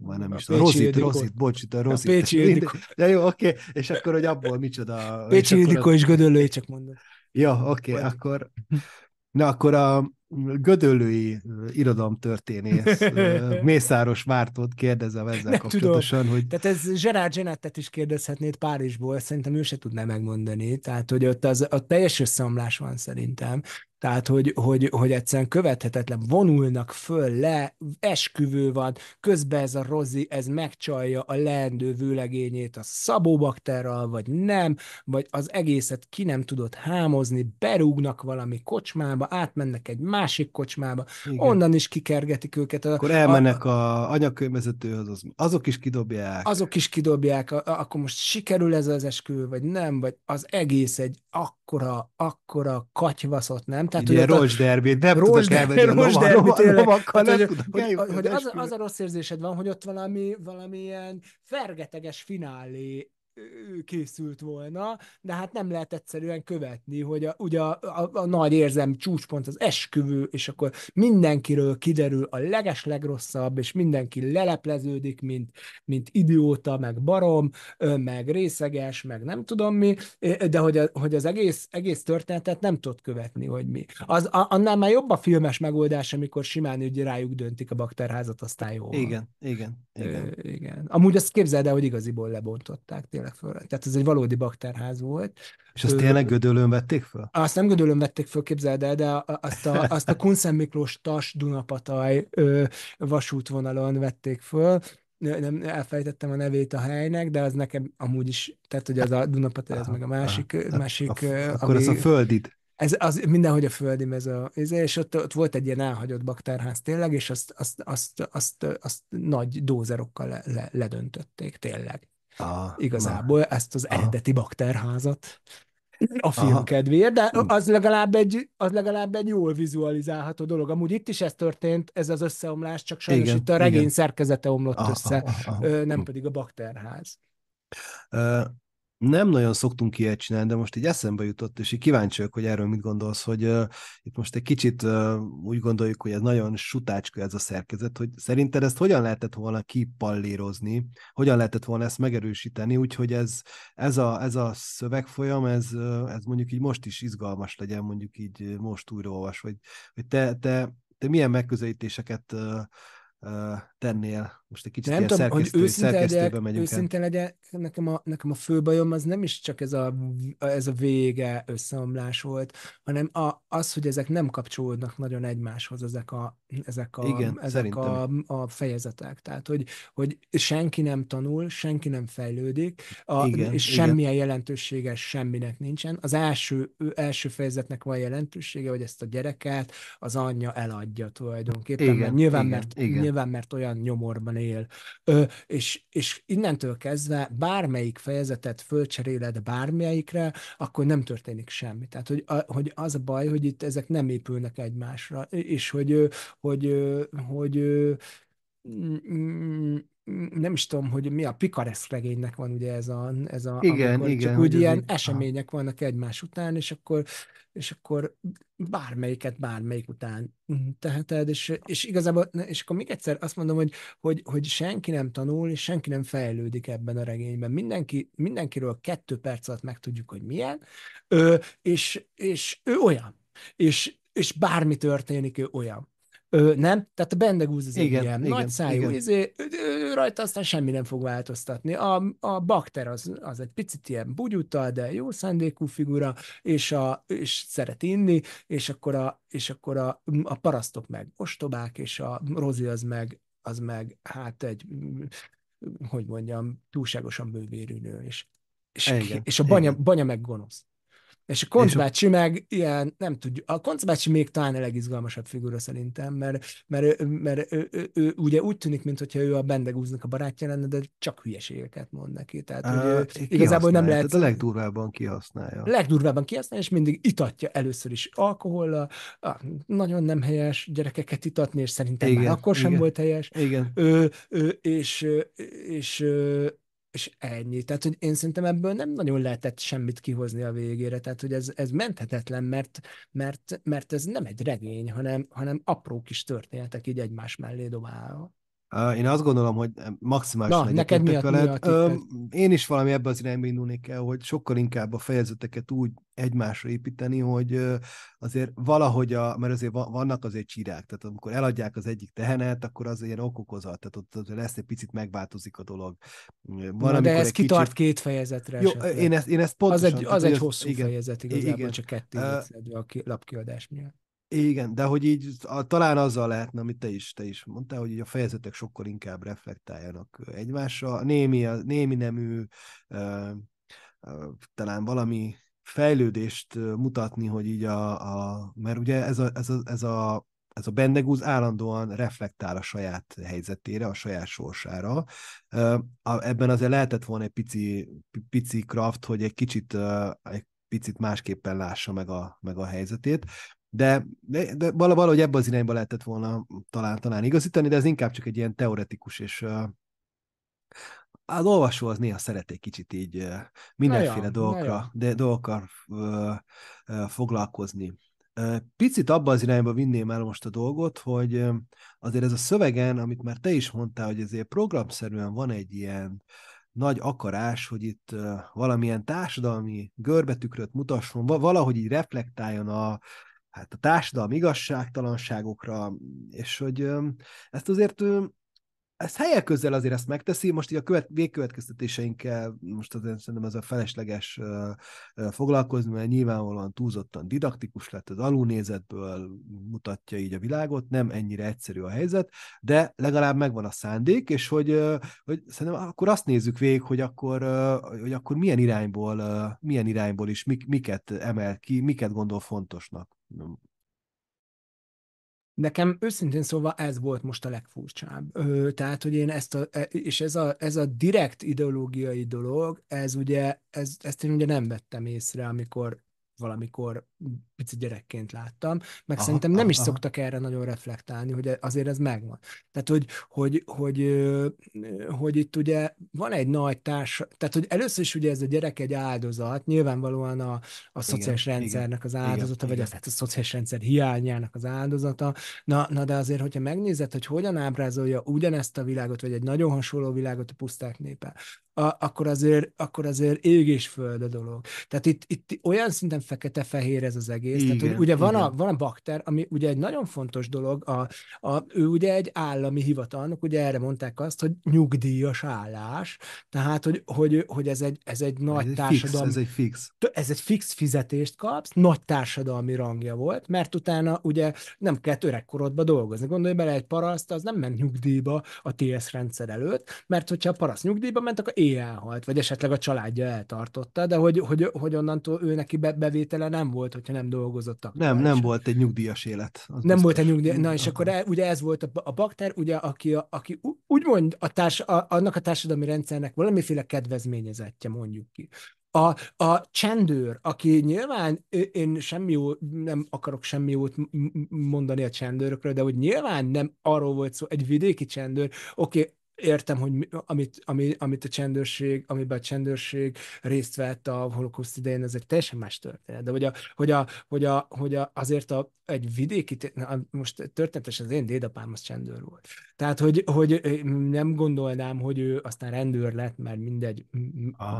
már nem a is, a Rozit, Rozit, bocsit, a Rozit. A Pécsi Mind, De jó, oké, okay. és akkor, hogy abból micsoda... Pécsi Ildikó és, gödöllő, én csak mondom. Ja, oké, okay, akkor... Na, akkor a gödöllői irodalomtörténész Mészáros Mártót kérdezem ezzel nem kapcsolatosan, tudom. hogy... Tehát ez Gerard Genettet is kérdezhetnéd Párizsból, szerintem ő se tudná megmondani, tehát hogy ott, az, ott teljes összeomlás van szerintem. Tehát, hogy, hogy, hogy egyszerűen követhetetlen, vonulnak föl, le, esküvő van, közben ez a rozi, ez megcsalja a leendő vőlegényét a szabóbakterral, vagy nem, vagy az egészet ki nem tudott hámozni, berúgnak valami kocsmába, átmennek egy másik kocsmába, Igen. onnan is kikergetik őket. Akkor elmennek a, a anyakönyvezetőhöz, az, azok is kidobják. Azok is kidobják, a, a, akkor most sikerül ez az esküvő, vagy nem, vagy az egész egy akkora, akkora katyvaszot, nem? Tehát, Ugye Rolls derbét, nem Rolls tudok elvenni a lova, derbi, lova, lovakkal, hát, hogy, hogy, hogy az, az, a rossz érzésed van, hogy ott valami, valami ilyen fergeteges finálé készült volna, de hát nem lehet egyszerűen követni, hogy a, ugye a, a, a nagy érzem csúcspont az esküvő, és akkor mindenkiről kiderül a leges legrosszabb, és mindenki lelepleződik, mint, mint idióta, meg barom, meg részeges, meg nem tudom mi, de hogy, a, hogy az egész, egész történetet nem tudod követni, hogy mi. Az, a, annál már jobb a filmes megoldás, amikor simán ugye rájuk döntik a bakterházat, aztán jó. Igen, igen, igen. Ö, igen. Amúgy azt képzeld el, hogy igaziból lebontották tényleg tényleg föl. Tehát ez egy valódi bakterház volt. És azt tényleg gödölön vették föl? Azt nem gödölön vették föl, képzeld el, de azt a, azt a Kunszent Miklós Tas Dunapataj vasútvonalon vették föl, nem elfejtettem a nevét a helynek, de az nekem amúgy is, tehát hogy az a Dunapataj, ez meg a másik, a, hát, másik a, a, akkor ami, ez a földid ez az mindenhogy a földi ez a, és ott, ott volt egy ilyen elhagyott bakterház tényleg, és azt, azt, azt, azt, azt nagy dózerokkal le, le, ledöntötték tényleg. Aha, igazából aha. ezt az eredeti bakterházat a film aha. kedvéért, de hm. az legalább, egy, az legalább egy jól vizualizálható dolog. Amúgy itt is ez történt, ez az összeomlás, csak sajnos igen, itt a regény igen. szerkezete omlott aha, össze, aha. nem hm. pedig a bakterház nem nagyon szoktunk ilyet csinálni, de most így eszembe jutott, és így vagyok, hogy erről mit gondolsz, hogy uh, itt most egy kicsit uh, úgy gondoljuk, hogy ez nagyon sutácska ez a szerkezet, hogy szerinted ezt hogyan lehetett volna kipallírozni, hogyan lehetett volna ezt megerősíteni, úgyhogy ez, ez, a, ez a szövegfolyam, ez, ez mondjuk így most is izgalmas legyen, mondjuk így most újraolvas, hogy, hogy te, te, te milyen megközelítéseket uh, uh, tennél most egy kicsit nem tudom, hogy őszinte legyek, megyünk hát. őszinte legyek, nekem a, nekem a fő bajom az nem is csak ez a, ez a vége összeomlás volt, hanem a, az, hogy ezek nem kapcsolódnak nagyon egymáshoz, ezek a, ezek a, Igen, ezek a, a fejezetek. Tehát, hogy, hogy senki nem tanul, senki nem fejlődik, a, igen, és igen. semmilyen jelentősége semminek nincsen. Az első, első fejezetnek van jelentősége, hogy ezt a gyereket az anyja eladja tulajdonképpen. Igen, mert nyilván, igen, mert, igen. nyilván, mert olyan nyomorban él. Ö, és, és innentől kezdve bármelyik fejezetet fölcseréled bármelyikre, akkor nem történik semmi. Tehát, hogy, a, hogy az a baj, hogy itt ezek nem épülnek egymásra, és hogy, hogy, hogy, hogy nem is tudom, hogy mi a pikaresz regénynek van ugye ez a, ez a igen, amikor igen, csak úgy ilyen így, események ha. vannak egymás után, és akkor, és akkor bármelyiket bármelyik után teheted, és, és igazából, és akkor még egyszer azt mondom, hogy, hogy, hogy senki nem tanul, és senki nem fejlődik ebben a regényben. Mindenki, mindenkiről kettő perc alatt megtudjuk, hogy milyen, ö, és, és ő olyan, és, és bármi történik, ő olyan. Ö, nem? Tehát a gúz az igen, ilyen igen, nagy szájú, igen. Izé, rajta aztán semmi nem fog változtatni. A, a bakter az, az egy picit ilyen bugyutal, de jó szándékú figura, és, a, és szeret inni, és akkor, a, és akkor a, a parasztok meg ostobák, és a Rozi az meg, az meg hát egy, hogy mondjam, túlságosan bővérű nő, és, és, és a banya, banya meg gonosz. És a koncbácsi meg ilyen, nem tudja, a koncbácsi még talán a legizgalmasabb figura szerintem, mert, mert, mert, mert ő, ő, ő, ugye úgy tűnik, mintha ő a Bendegúznak a barátja lenne, de csak hülyeségeket mond neki. Tehát hogy ő, igazából nem lehet... Tehát a legdurvábban kihasználja. Legdurvábban kihasználja, és mindig itatja először is a, nagyon nem helyes gyerekeket itatni, és szerintem igen, már akkor igen, sem volt helyes. Igen. Ö, ö, és, és, és és ennyi. Tehát, hogy én szerintem ebből nem nagyon lehetett semmit kihozni a végére, tehát, hogy ez, ez menthetetlen, mert, mert, mert ez nem egy regény, hanem, hanem apró kis történetek így egymás mellé dobálva. Én azt gondolom, hogy maximálisan Na, neked miatt, veled. Mi én is valami ebbe az irányba indulnék kell, hogy sokkal inkább a fejezeteket úgy egymásra építeni, hogy azért valahogy, a, mert azért vannak azért csirák, tehát amikor eladják az egyik tehenet, akkor az ilyen okokozat, tehát ott azért lesz egy picit megváltozik a dolog. Van, Na, de ez kitart kicsit... két fejezetre Jó, én ezt, én ezt pontosan... Az egy, az egy hosszú igen, fejezet igazából, igen. csak kettő uh, a lapkiadás miatt. Igen, de hogy így a, talán azzal lehetne, amit te is, te is mondtál, hogy így a fejezetek sokkal inkább reflektáljanak egymásra. Némi, a, némi nemű, ö, ö, talán valami fejlődést mutatni, hogy így a, a mert ugye ez a, ez a, ez a ez a Bendegúz állandóan reflektál a saját helyzetére, a saját sorsára. Ebben azért lehetett volna egy pici, pici craft, hogy egy kicsit, egy picit másképpen lássa meg a, meg a helyzetét de, de, de valahogy ebbe az irányba lehetett volna talán, talán igazítani, de ez inkább csak egy ilyen teoretikus, és uh, hát az olvasó az néha szeret egy kicsit így uh, mindenféle ja, dolgokra, de dolgokkal uh, uh, foglalkozni. Uh, picit abba az irányba vinném el most a dolgot, hogy uh, azért ez a szövegen, amit már te is mondtál, hogy ezért programszerűen van egy ilyen nagy akarás, hogy itt uh, valamilyen társadalmi görbetükröt mutasson, valahogy így reflektáljon a, hát a társadalmi igazságtalanságokra, és hogy ezt azért ezt helye közel azért ezt megteszi, most így a követ, végkövetkeztetéseinkkel most azért szerintem ez a felesleges foglalkozni, mert nyilvánvalóan túlzottan didaktikus lett, az alulnézetből mutatja így a világot, nem ennyire egyszerű a helyzet, de legalább megvan a szándék, és hogy, hogy szerintem akkor azt nézzük végig, hogy akkor, hogy akkor milyen irányból, milyen irányból is mik, miket emel ki, miket gondol fontosnak. Nekem őszintén szólva ez volt most a legfurcsább. Ö, tehát, hogy én ezt a, e, és ez a, ez a direkt ideológiai dolog, ez ugye, ez, ezt én ugye nem vettem észre, amikor valamikor pici gyerekként láttam, meg aha, szerintem nem is aha. szoktak erre nagyon reflektálni, hogy azért ez megvan. Tehát, hogy, hogy, hogy, hogy itt ugye van egy nagy társ, tehát, hogy először is ugye ez a gyerek egy áldozat, nyilvánvalóan a, a szociális igen, rendszernek az áldozata, igen, vagy igen. Az, a szociális rendszer hiányának az áldozata, na, na de azért, hogyha megnézed, hogy hogyan ábrázolja ugyanezt a világot, vagy egy nagyon hasonló világot a puszták népe, a, akkor, azért, akkor azért ég és föld a dolog. Tehát itt, itt olyan szinten fekete-fehér ez az egész. Igen, tehát, ugye van igen. a, van a bakter, ami ugye egy nagyon fontos dolog, a, a, ő ugye egy állami hivatalnok, ugye erre mondták azt, hogy nyugdíjas állás, tehát, hogy, hogy, hogy ez egy, ez egy nagy ez társadalmi... Fix, ez egy fix. Ez egy fix fizetést kapsz, nagy társadalmi rangja volt, mert utána ugye nem kell öregkorodba dolgozni. Gondolj bele, egy paraszt az nem ment nyugdíjba a TS rendszer előtt, mert hogyha a paraszt nyugdíjba ment, akkor éjjel halt, vagy esetleg a családja eltartotta, de hogy, hogy, hogy onnantól ő neki be, bevétele nem volt, hogyha nem dolgozott. Akkor nem, nem volt egy nyugdíjas élet. Az nem biztos. volt egy nyugdíjas, na és akkor el, ugye ez volt a, a bakter, ugye, aki, a, aki úgymond a társ, a, annak a társadalmi rendszernek valamiféle kedvezményezetje, mondjuk ki. A, a csendőr, aki nyilván, én semmi jó, nem akarok semmi jót mondani a csendőrökről, de hogy nyilván nem arról volt szó, egy vidéki csendőr, oké, okay, értem, hogy amit, ami, amit a csendőrség, amiben a csendőrség részt vett a holokauszt idején, ez egy teljesen más történet. De hogy, a, hogy, a, hogy, a, hogy a, azért a, egy vidéki, na, most történetesen az én dédapám az csendőr volt. Tehát, hogy, hogy nem gondolnám, hogy ő aztán rendőr lett, mert mindegy,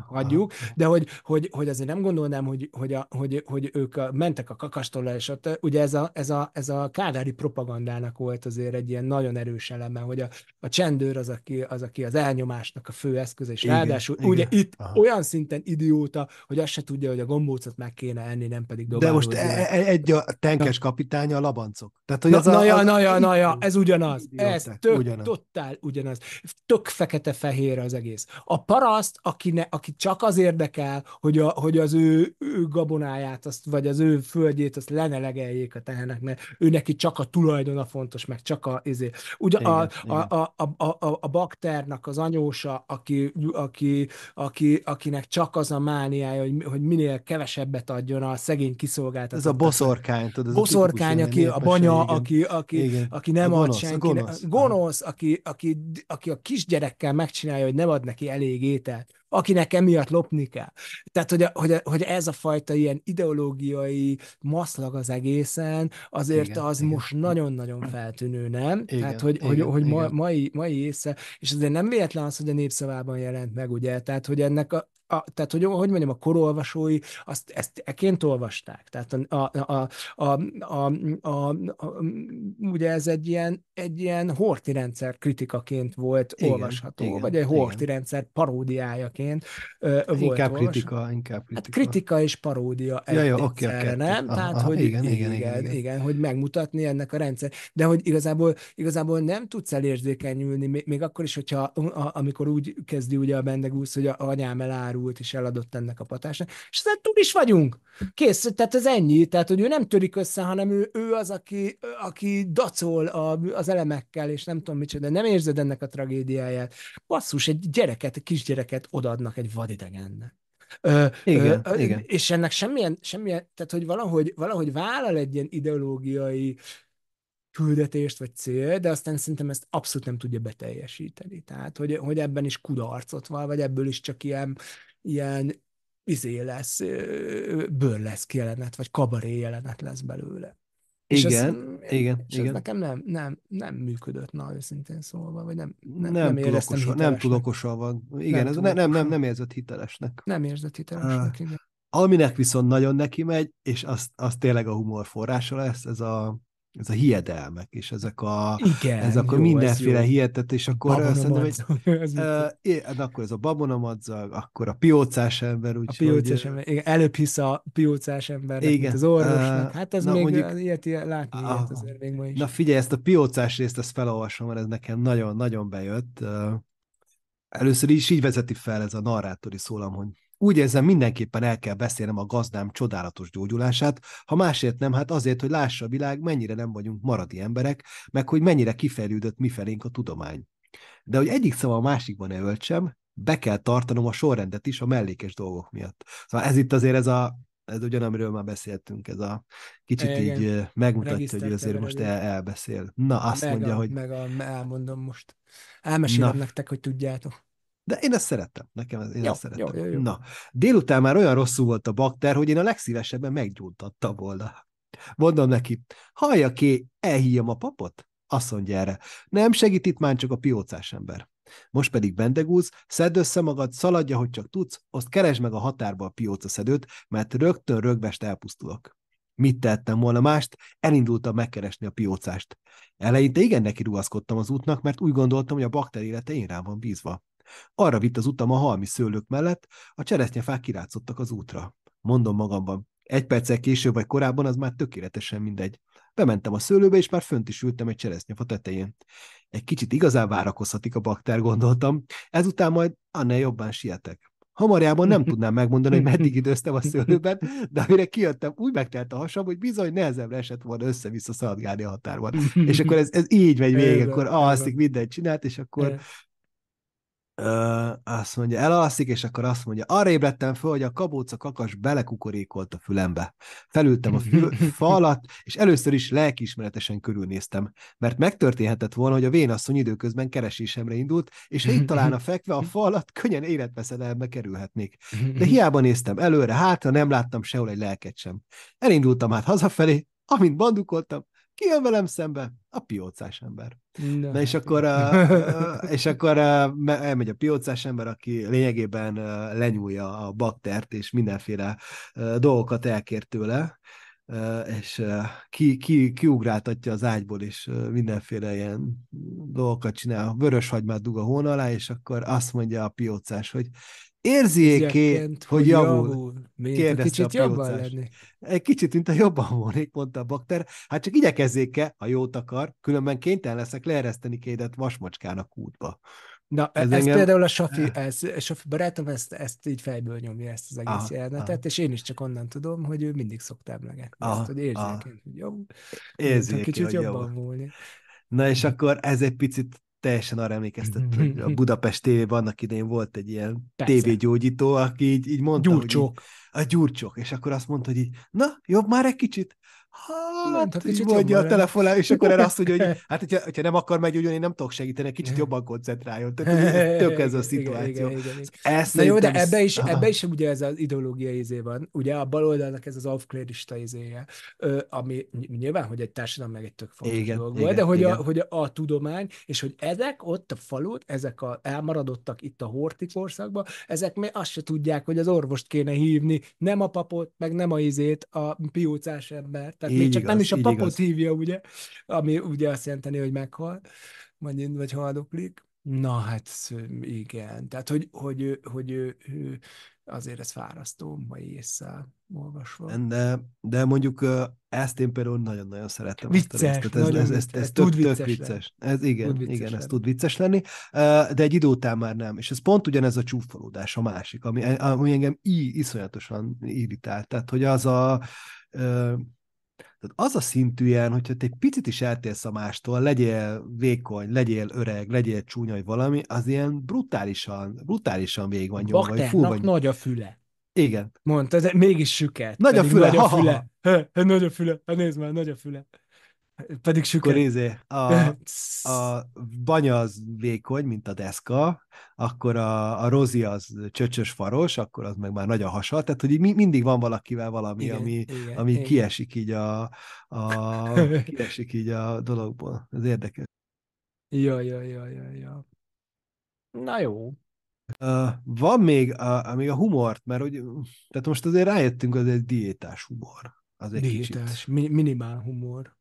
hagyjuk, de hogy, hogy, hogy azért nem gondolnám, hogy, hogy, a, hogy, hogy ők a, mentek a kakastól, és ott, ugye ez a, ez, a, ez a kádári propagandának volt azért egy ilyen nagyon erős eleme, hogy a, a csendőr az aki, az, aki az elnyomásnak a fő eszköz, és igen, ráadásul igen, ugye itt aha. olyan szinten idióta, hogy azt se tudja, hogy a gombócot meg kéne enni, nem pedig dobálni. De most e, e, egy a tenkes kapitánya a labancok. Tehát, hogy na, az na, a, na, na, na, na, ez ugyanaz. Ez tök, ugyanaz. totál ugyanaz. Tök fekete-fehér az egész. A paraszt, aki, ne, aki csak az érdekel, hogy, a, hogy az ő, ő gabonáját, azt, vagy az ő földjét, azt lenelegeljék a tehenek, mert ő neki csak a tulajdona fontos, meg csak a... Izé. Ugye igen, a, igen. A, a, a, a, a bakternak az anyósa, aki, aki, aki, akinek csak az a mániája, hogy, hogy minél kevesebbet adjon a szegény kiszolgáltatás. Ez a boszorkány, tudod? boszorkány, a aki a banya, aki, aki, aki nem a gonosz, ad senkinek. Gonosz, gonosz, gonosz, aki, aki, aki a kisgyerekkel megcsinálja, hogy nem ad neki elég ételt, akinek emiatt lopni kell. Tehát, hogy, a, hogy, a, hogy ez a fajta ilyen ideológiai maszlag az egészen, azért igen, az igen. most nagyon-nagyon feltűnő, nem? Igen, Tehát, hogy, igen, hogy, hogy Ma, mai, mai észre, és azért nem véletlen az, hogy a népszavában jelent meg, ugye? Tehát, hogy ennek a, a, tehát hogy, hogy mondjam, a korolvasói azt, ezt eként olvasták. Tehát a, a, a, a, a, a, a, ugye ez egy ilyen, egy ilyen horti rendszer kritikaként volt igen, olvasható, igen, vagy egy horti igen. rendszer paródiájaként ö, hát volt Inkább olvasható. kritika, inkább hát kritika. Hát kritika és paródia ja, jó, oké, a nem? Aha, tehát, aha, hogy igen, igen, igen, igen, igen, igen, hogy megmutatni ennek a rendszer. De hogy igazából, igazából nem tudsz elérzékenyülni, még, még akkor is, hogyha amikor úgy kezdi ugye a bendegúsz, hogy a anyám elárul, elárult és eladott ennek a patásnak, és aztán túl is vagyunk. Kész, tehát ez ennyi, tehát hogy ő nem törik össze, hanem ő, ő az, aki, aki dacol a, az elemekkel, és nem tudom micsoda, nem érzed ennek a tragédiáját. Basszus, egy gyereket, egy kisgyereket odaadnak egy vadidegennek. Ö, igen, ö, igen. És ennek semmilyen, semmilyen, tehát hogy valahogy, valahogy vállal egy ilyen ideológiai küldetést vagy cél, de aztán szerintem ezt abszolút nem tudja beteljesíteni. Tehát, hogy, hogy ebben is kudarcot van, vagy ebből is csak ilyen, ilyen izé lesz, bőr lesz jelenet, vagy kabaré jelenet lesz belőle. Igen, és ez, igen, és igen. Ez nekem nem, nem, nem működött, na őszintén szólva, vagy nem, nem, nem, nem éreztem hitelesnek. Nem tudokosan van. Igen, nem, ez nem, nem, nem, nem érzett hitelesnek. Nem érzett hitelesnek, igen. Aminek viszont nagyon neki megy, és az, az tényleg a humor forrása lesz, ez a ez a hiedelmek, és ezek a, Igen, ez akkor jó, mindenféle ez hihetet, és akkor szerintem, hogy, ez uh, akkor ez a babonamadzag, akkor a piócás ember, úgy, A piócás hogy, ember, igen, előbb hisz a piócás ember, igen, az orvosnak, hát ez na, még mondjuk, ilyet, ilyet látni ah, ilyet azért még ma is. Na figyelj, ezt a piócás részt, ezt felolvasom, mert ez nekem nagyon-nagyon bejött. Először is így vezeti fel ez a narrátori szólam, hogy úgy érzem, mindenképpen el kell beszélnem a gazdám csodálatos gyógyulását, ha másért nem, hát azért, hogy lássa a világ, mennyire nem vagyunk maradi emberek, meg hogy mennyire kifejlődött mifelénk a tudomány. De hogy egyik szava a másikban ne öltsem, be kell tartanom a sorrendet is a mellékes dolgok miatt. Szóval ez itt azért ez a ez ugyanamiről már beszéltünk, ez a kicsit Igen. így megmutatja, hogy azért most el, elbeszél. Na, azt meg mondja, a, hogy... Meg a, elmondom most. Elmesélem Na. nektek, hogy tudjátok. De én ezt szerettem, nekem ez, én jó, ezt szerettem. Jó, jó, jó. Na, délután már olyan rosszul volt a bakter, hogy én a legszívesebben meggyújtatta volna. Mondom neki, hallja ki, elhívjam a papot? Azt mondja erre, nem segít itt már csak a piócás ember. Most pedig bendegúz, szedd össze magad, szaladja, hogy csak tudsz, azt keresd meg a határba a pióca szedőt, mert rögtön rögvest elpusztulok. Mit tettem volna mást? Elindultam megkeresni a piócást. Eleinte igen neki rugaszkodtam az útnak, mert úgy gondoltam, hogy a bakter élete én rám van bízva. Arra vitt az utam a halmi szőlők mellett, a cseresznyefák kirátszottak az útra. Mondom magamban, egy perccel később vagy korábban az már tökéletesen mindegy. Bementem a szőlőbe, és már fönt is ültem egy cseresznyefa tetején. Egy kicsit igazán várakozhatik a bakter, gondoltam. Ezután majd annál jobban sietek. Hamarjában nem tudnám megmondani, hogy meddig időztem a szőlőben, de amire kijöttem, úgy megtelt a hasam, hogy bizony nehezebbre esett volna össze-vissza szaladgálni a határban. És akkor ez, ez így megy végig, akkor alszik, mindent csinált, és akkor Ö, azt mondja, elalszik, és akkor azt mondja, arra ébredtem föl, hogy a kabóca kakas belekukorékolt a fülembe. Felültem a fül- falat, és először is lelkiismeretesen körülnéztem, mert megtörténhetett volna, hogy a vénasszony időközben keresésemre indult, és ha itt találna fekve a falat, könnyen életveszedelme kerülhetnék. De hiába néztem előre, hátra nem láttam sehol egy lelket sem. Elindultam hát hazafelé, amint bandukoltam, ki jön velem szembe? A piócás ember. Na, Na és hát akkor, és akkor elmegy a piócás ember, aki lényegében lenyúlja a baktert, és mindenféle dolgokat elkér tőle, és ki, ki, kiugráltatja az ágyból, és mindenféle ilyen dolgokat csinál, vörös hagymát dug a hón alá, és akkor azt mondja a piócás, hogy érzékként, hogy javul. javul. Mint Kérdezte kicsit a jobban lenni. Egy kicsit, mint a jobban volnék, mondta a bakter. Hát csak igyekezzék-e, ha jót akar, különben kénytelen leszek leereszteni kédet vasmacskának útba. Na, e- ez, ez engem... például a Safi, ez, a Safi barátom ezt, ezt így fejből nyomja, ezt az egész ah, jelenetet, ah. és én is csak onnan tudom, hogy ő mindig szokta emlegetni ah, ezt, hogy érzékeny, ah. hogy jó. Érzékeny, kicsit jobban múlni. Na és akkor ez egy picit teljesen arra emlékeztet, hogy a Budapest tévében annak idején volt egy ilyen Persze. tévégyógyító, aki így, így mondta, gyurcsok. Hogy így, a gyurcsok, és akkor azt mondta, hogy így, na, jobb már egy kicsit? hát, hát kicsit mondja a telefonál, és akkor erre azt mondja, hogy hát, hogyha, hogyha nem akar meggyógyulni, én nem tudok segíteni, kicsit jobban koncentráljon. Tehát tök ez a szituáció. Igen, igen, igen, Ez Na jó, de ebbe is, ebbe is ugye ez az ideológiai izé van. Ugye a baloldalnak ez az alfklérista izéje, ami nyilván, hogy egy társadalom meg egy tök fontos igen, dolog igen, volt, de hogy, igen. A, hogy a tudomány, és hogy ezek ott a falut, ezek a elmaradottak itt a horti korszakban, ezek még azt se tudják, hogy az orvost kéne hívni, nem a papot, meg nem a izét, a piócás embert, tehát így még csak igaz, nem is a papot hívja, ugye? Ami ugye azt jelenteni, hogy meghal, vagy, vagy haldoklik. Na hát igen, tehát hogy, hogy, hogy, hogy azért ez fárasztó mai észre olvasva. De, de mondjuk ezt én például nagyon-nagyon szeretem. Vicces, ezt, ez, ez, ez, ez tök, tud vicces, tök vicces. Ez igen, tud vicces igen, ez tud vicces lenni, de egy idő után már nem. És ez pont ugyanez a csúfolódás, a másik, ami, ami engem így iszonyatosan irritált. Tehát, hogy az a tehát az a szintű ilyen, hogyha te egy picit is eltérsz a mástól, legyél vékony, legyél öreg, legyél csúnya, vagy valami, az ilyen brutálisan, brutálisan végig van nyomva. fú, vagy... nagy a füle. Igen. Mondta, de mégis süket. Nagy a füle, nagy a füle. Ha, ha. nagy a füle, ha hát nézd már, nagy a füle. Pedig süket. Akkor izé, a, a banya az vékony, mint a deszka, akkor a, a rozi az csöcsös faros, akkor az meg már nagy a hasa, tehát hogy mindig van valakivel valami, igen, ami, igen, ami igen. kiesik így a, a kiesik így a dologból. Ez érdekes. Ja, ja, ja, ja, ja. Na jó, Uh, van még a, még a humort, mert hogy, tehát most azért rájöttünk, az egy diétás humor. Az egy diétás, kicsit. Mi, minimál humor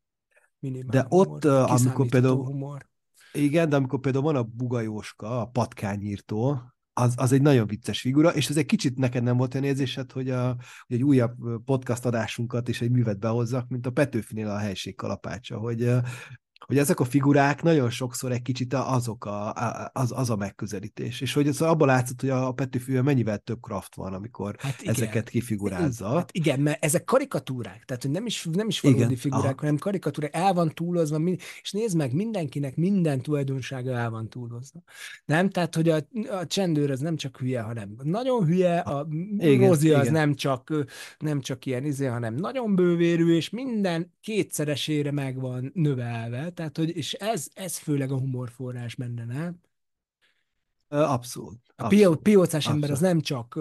minimál De ott, amikor például... Humor. Igen, de amikor például van a bugajóska, a patkányírtó, az, az egy nagyon vicces figura, és ez egy kicsit neked nem volt olyan érzésed, hogy, a, hogy egy újabb podcast adásunkat és egy művet behozzak, mint a Petőfinél a helység kalapácsa, hogy hogy ezek a figurák nagyon sokszor egy kicsit azok a, az, az a megközelítés, és hogy ez abban látszott, hogy a Petőfi mennyivel több kraft van, amikor hát igen. ezeket kifigurázza. Hát igen, mert ezek karikatúrák, tehát hogy nem is, nem is valódi igen. figurák, Aha. hanem karikatúrák, el van túlozva, és nézd meg, mindenkinek minden tulajdonsága el van túlozva. Nem? Tehát, hogy a, a csendőr az nem csak hülye, hanem nagyon hülye, a mózi az igen. nem csak, nem csak ilyen izé, hanem nagyon bővérű, és minden kétszeresére meg van növelve, tehát hogy, és ez, ez főleg a humorforrás benne, nem? Abszolút. A abszolút, piócás abszolút. ember az nem csak,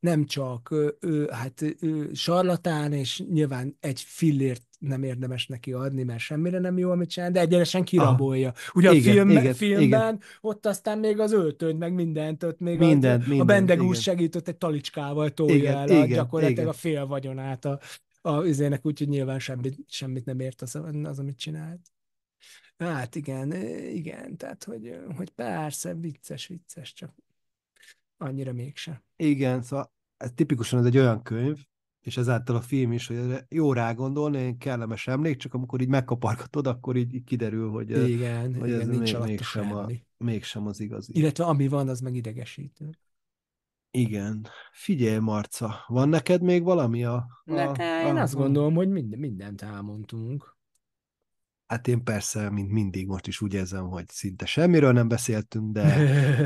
nem csak ő, hát ő, sarlatán, és nyilván egy fillért nem érdemes neki adni, mert semmire nem jó, amit csinál, de egyenesen kirabolja. Ah, Ugye igen, a film, igen, filmben igen. ott aztán még az öltönyt, meg mindent, ott még minden, a, minden, a úr segített egy talicskával tolja igen, el igen, a, gyakorlatilag igen. a fél vagyonát a, a üzének, úgyhogy nyilván semmit, semmit nem ért az, az, amit csinált. Hát igen, igen, tehát hogy, hogy persze, vicces, vicces, csak annyira mégse. Igen, szóval ez tipikusan ez egy olyan könyv, és ezáltal a film is, hogy jó rá gondolni kellemes emlék, csak amikor így megkapargatod, akkor így, így kiderül, hogy, igen, hogy igen, ez nincs még, mégsem, semmi. a, mégsem az igazi. Illetve ami van, az meg idegesítő. Igen. Figyelj, Marca, van neked még valami a... a Nekem. Én azt gondolom, hogy mindent elmondtunk. Hát én persze, mint mindig most is úgy érzem, hogy szinte semmiről nem beszéltünk, de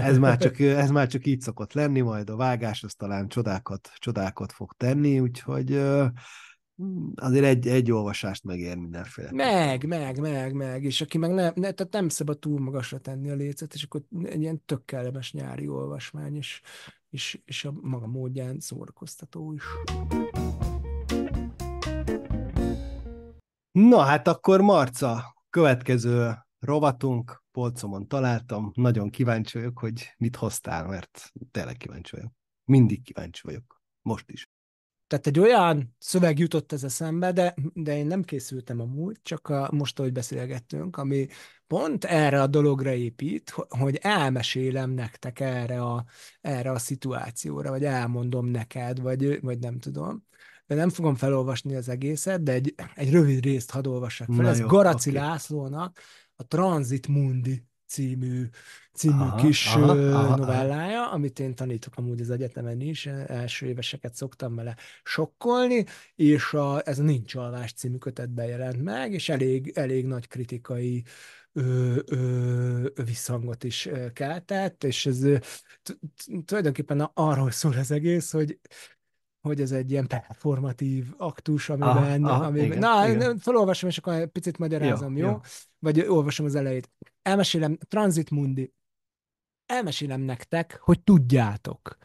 ez már csak, ez már csak így szokott lenni, majd a vágás az talán csodákat, csodákat fog tenni, úgyhogy azért egy, egy olvasást megér mindenféle. Meg, meg, meg, meg, és aki meg nem ne, tehát nem szabad túl magasra tenni a lécet, és akkor egy ilyen tök kellemes nyári olvasmány, és, és, és a maga módján szórakoztató is. Na hát akkor Marca, következő rovatunk, polcomon találtam, nagyon kíváncsi vagyok, hogy mit hoztál, mert tényleg kíváncsi vagyok. Mindig kíváncsi vagyok, most is. Tehát egy olyan szöveg jutott ez eszembe, de, de én nem készültem amúgy, csak a, most, ahogy beszélgettünk, ami pont erre a dologra épít, hogy elmesélem nektek erre a, erre a szituációra, vagy elmondom neked, vagy, vagy nem tudom de nem fogom felolvasni az egészet, de egy, egy rövid részt hadd olvassak fel. Na Ez jó, Garaci okay. Lászlónak a Transit Mundi című, című aha, kis aha, aha, novellája, aha. amit én tanítok amúgy az egyetemen is, első éveseket szoktam vele sokkolni, és a, ez a Nincs Alvás című kötetben jelent meg, és elég, elég nagy kritikai ö, ö, visszhangot is keltett, és ez tulajdonképpen arról szól az egész, hogy hogy ez egy ilyen performatív aktus, amiben... Aha, aha, amiben igen, na, igen. felolvasom, és akkor picit magyarázom, jó? jó? jó. Vagy olvasom az elejét. Elmesélem, Transit Mundi, elmesélem nektek, hogy tudjátok.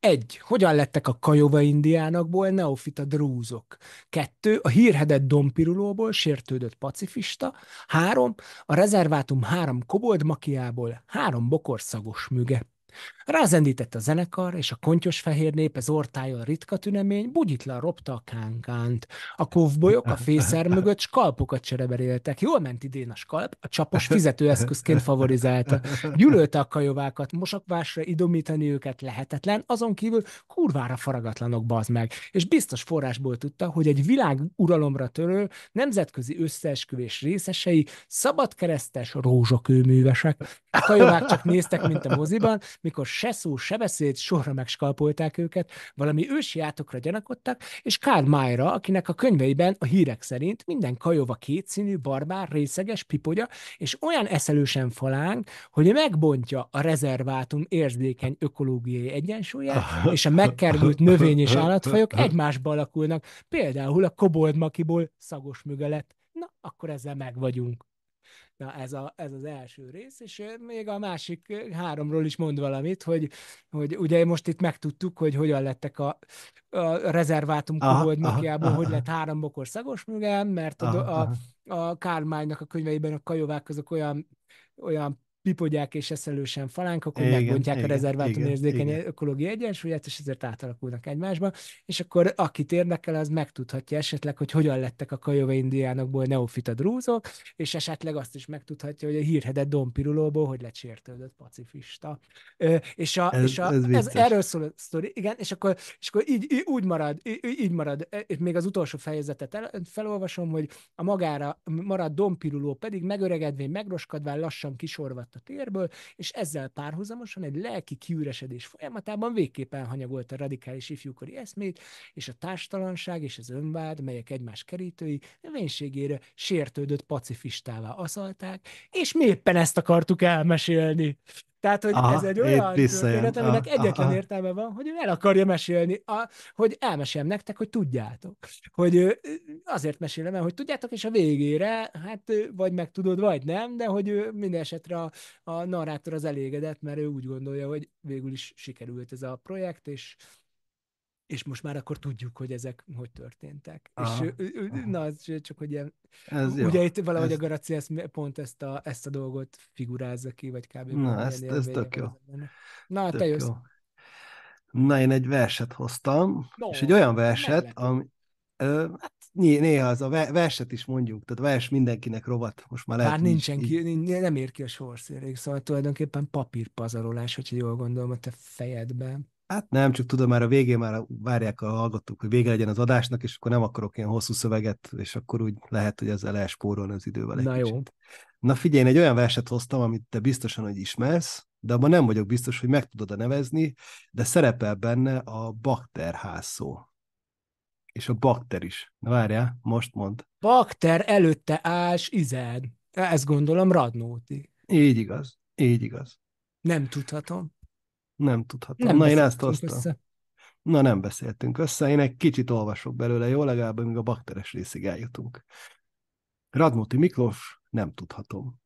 Egy, hogyan lettek a kajova indiánakból neofita drúzok. Kettő, a hírhedett dompirulóból sértődött pacifista. Három, a rezervátum három kobold makiából három bokorszagos műge. Rázendített a zenekar, és a kontyos fehér nép, ez ortája a ritka tünemény, bugyitlan ropta a kánkánt. A kovbolyok a fészer mögött skalpokat csereberéltek. Jól ment idén a skalp, a csapos fizetőeszközként favorizálta. Gyűlölte a kajovákat, mosakvásra idomítani őket lehetetlen, azon kívül kurvára faragatlanok baz meg. És biztos forrásból tudta, hogy egy világ uralomra törő, nemzetközi összeesküvés részesei, szabadkeresztes rózsakőművesek. A kajovák csak néztek, mint a moziban, mikor se szó, se beszéd, sorra megskalpolták őket, valami ősi átokra gyanakodtak, és Karl Mayra, akinek a könyveiben a hírek szerint minden kajova kétszínű, barbár, részeges, pipogya, és olyan eszelősen falánk, hogy megbontja a rezervátum érzékeny ökológiai egyensúlyát, és a megkerült növény és állatfajok egymásba alakulnak, például a koboldmakiból szagos mögelet. Na, akkor ezzel meg vagyunk. Na ez, a, ez az első rész, és még a másik háromról is mond valamit, hogy, hogy ugye most itt megtudtuk, hogy hogyan lettek a, a rezervátum Mokiából, hogy lett három bokor szagos műgem, mert a, a, a Kármánynak a könyveiben a kajovák azok olyan, olyan pipogják és eszelősen falánk, akkor igen, megbontják igen, a rezervátum igen, érzékeny igen. ökológiai egyensúlyát, és ezért átalakulnak egymásba, és akkor akit érdekel, az megtudhatja esetleg, hogy hogyan lettek a kajova indiánokból neofita drúzok, és esetleg azt is megtudhatja, hogy a hírhedett dompirulóból hogy lecsértődött pacifista. Ö, és a, ez, és a, ez, ez erről szól a sztori, igen, és akkor, és akkor így, így, úgy marad, így, így marad, és még az utolsó fejezetet el, felolvasom, hogy a magára maradt dompiruló pedig megöregedvén, megroskadván lassan kisorvat a térből, és ezzel párhuzamosan egy lelki kiüresedés folyamatában végképp a radikális ifjúkori eszmét, és a társtalanság és az önvád, melyek egymás kerítői, vénységére sértődött pacifistává aszalták, és mi éppen ezt akartuk elmesélni. Tehát, hogy Aha, ez egy olyan történet, aminek egyetlen Aha. értelme van, hogy ő el akarja mesélni, a, hogy elmesélem nektek, hogy tudjátok. Hogy azért mesélem el, hogy tudjátok, és a végére, hát vagy megtudod, vagy nem, de hogy ő minden esetre a, a narrátor az elégedett, mert ő úgy gondolja, hogy végül is sikerült ez a projekt, és és most már akkor tudjuk, hogy ezek hogy történtek. Aha. És aha. na, csak hogy ilyen, ez ugye jó. itt valahogy ez... a Garaci ezt, pont ezt a, ezt a dolgot figurázza ki, vagy kb. Na, ezt, ez tök jó. Na, tök te jössz. Jó. Na, én egy verset hoztam, no, és egy olyan verset, ami ö, hát néha az a verset is mondjuk, tehát vers mindenkinek rovat, most már lehet. Már nincsen így. ki, nem ér ki a sorszérék, szóval tulajdonképpen papírpazarolás, hogyha jól gondolom, a te fejedben hát nem, csak tudom, már a végén már várják a hallgatók, hogy vége legyen az adásnak, és akkor nem akarok ilyen hosszú szöveget, és akkor úgy lehet, hogy ezzel elspórolni az idővel egy Na kicsit. Jó. Na figyelj, egy olyan verset hoztam, amit te biztosan, hogy ismersz, de abban nem vagyok biztos, hogy meg tudod-e nevezni, de szerepel benne a bakterház szó. És a bakter is. Na várjál, most mond. Bakter előtte ás ized. Ezt gondolom Radnóti. Így igaz, így igaz. Nem tudhatom. Nem tudhatom. Nem Na, én ezt hoztam. Össze. Na, nem beszéltünk össze. Én egy kicsit olvasok belőle, jó? Legalább amíg a bakteres részig eljutunk. Radmóti Miklós, nem tudhatom.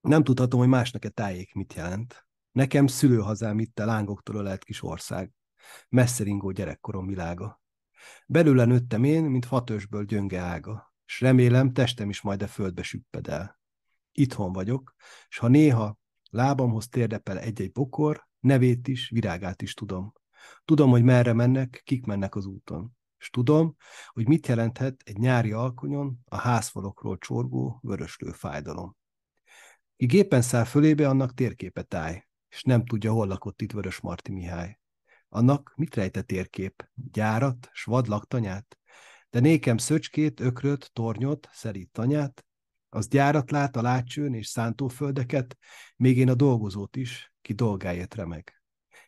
Nem tudhatom, hogy másnak a tájék mit jelent. Nekem szülőhazám itt a lángoktól ölelt kis ország. Messzeringó gyerekkorom világa. Belőle nőttem én, mint fatősből gyönge ága, és remélem testem is majd a földbe süpped el. Itthon vagyok, és ha néha lábamhoz térdepel egy-egy bokor, Nevét is, virágát is tudom. Tudom, hogy merre mennek, kik mennek az úton. És tudom, hogy mit jelenthet egy nyári alkonyon a házfalokról csorgó, vöröslő fájdalom. Ki gépen száll fölébe, annak térképe táj, és nem tudja, hol lakott itt Vörös Marti Mihály. Annak mit rejte térkép? Gyárat, s vad laktanyát? De nékem szöcskét, ökröt, tornyot, szerít tanyát, az gyárat lát a látcsőn és szántóföldeket, még én a dolgozót is, ki dolgáját remeg.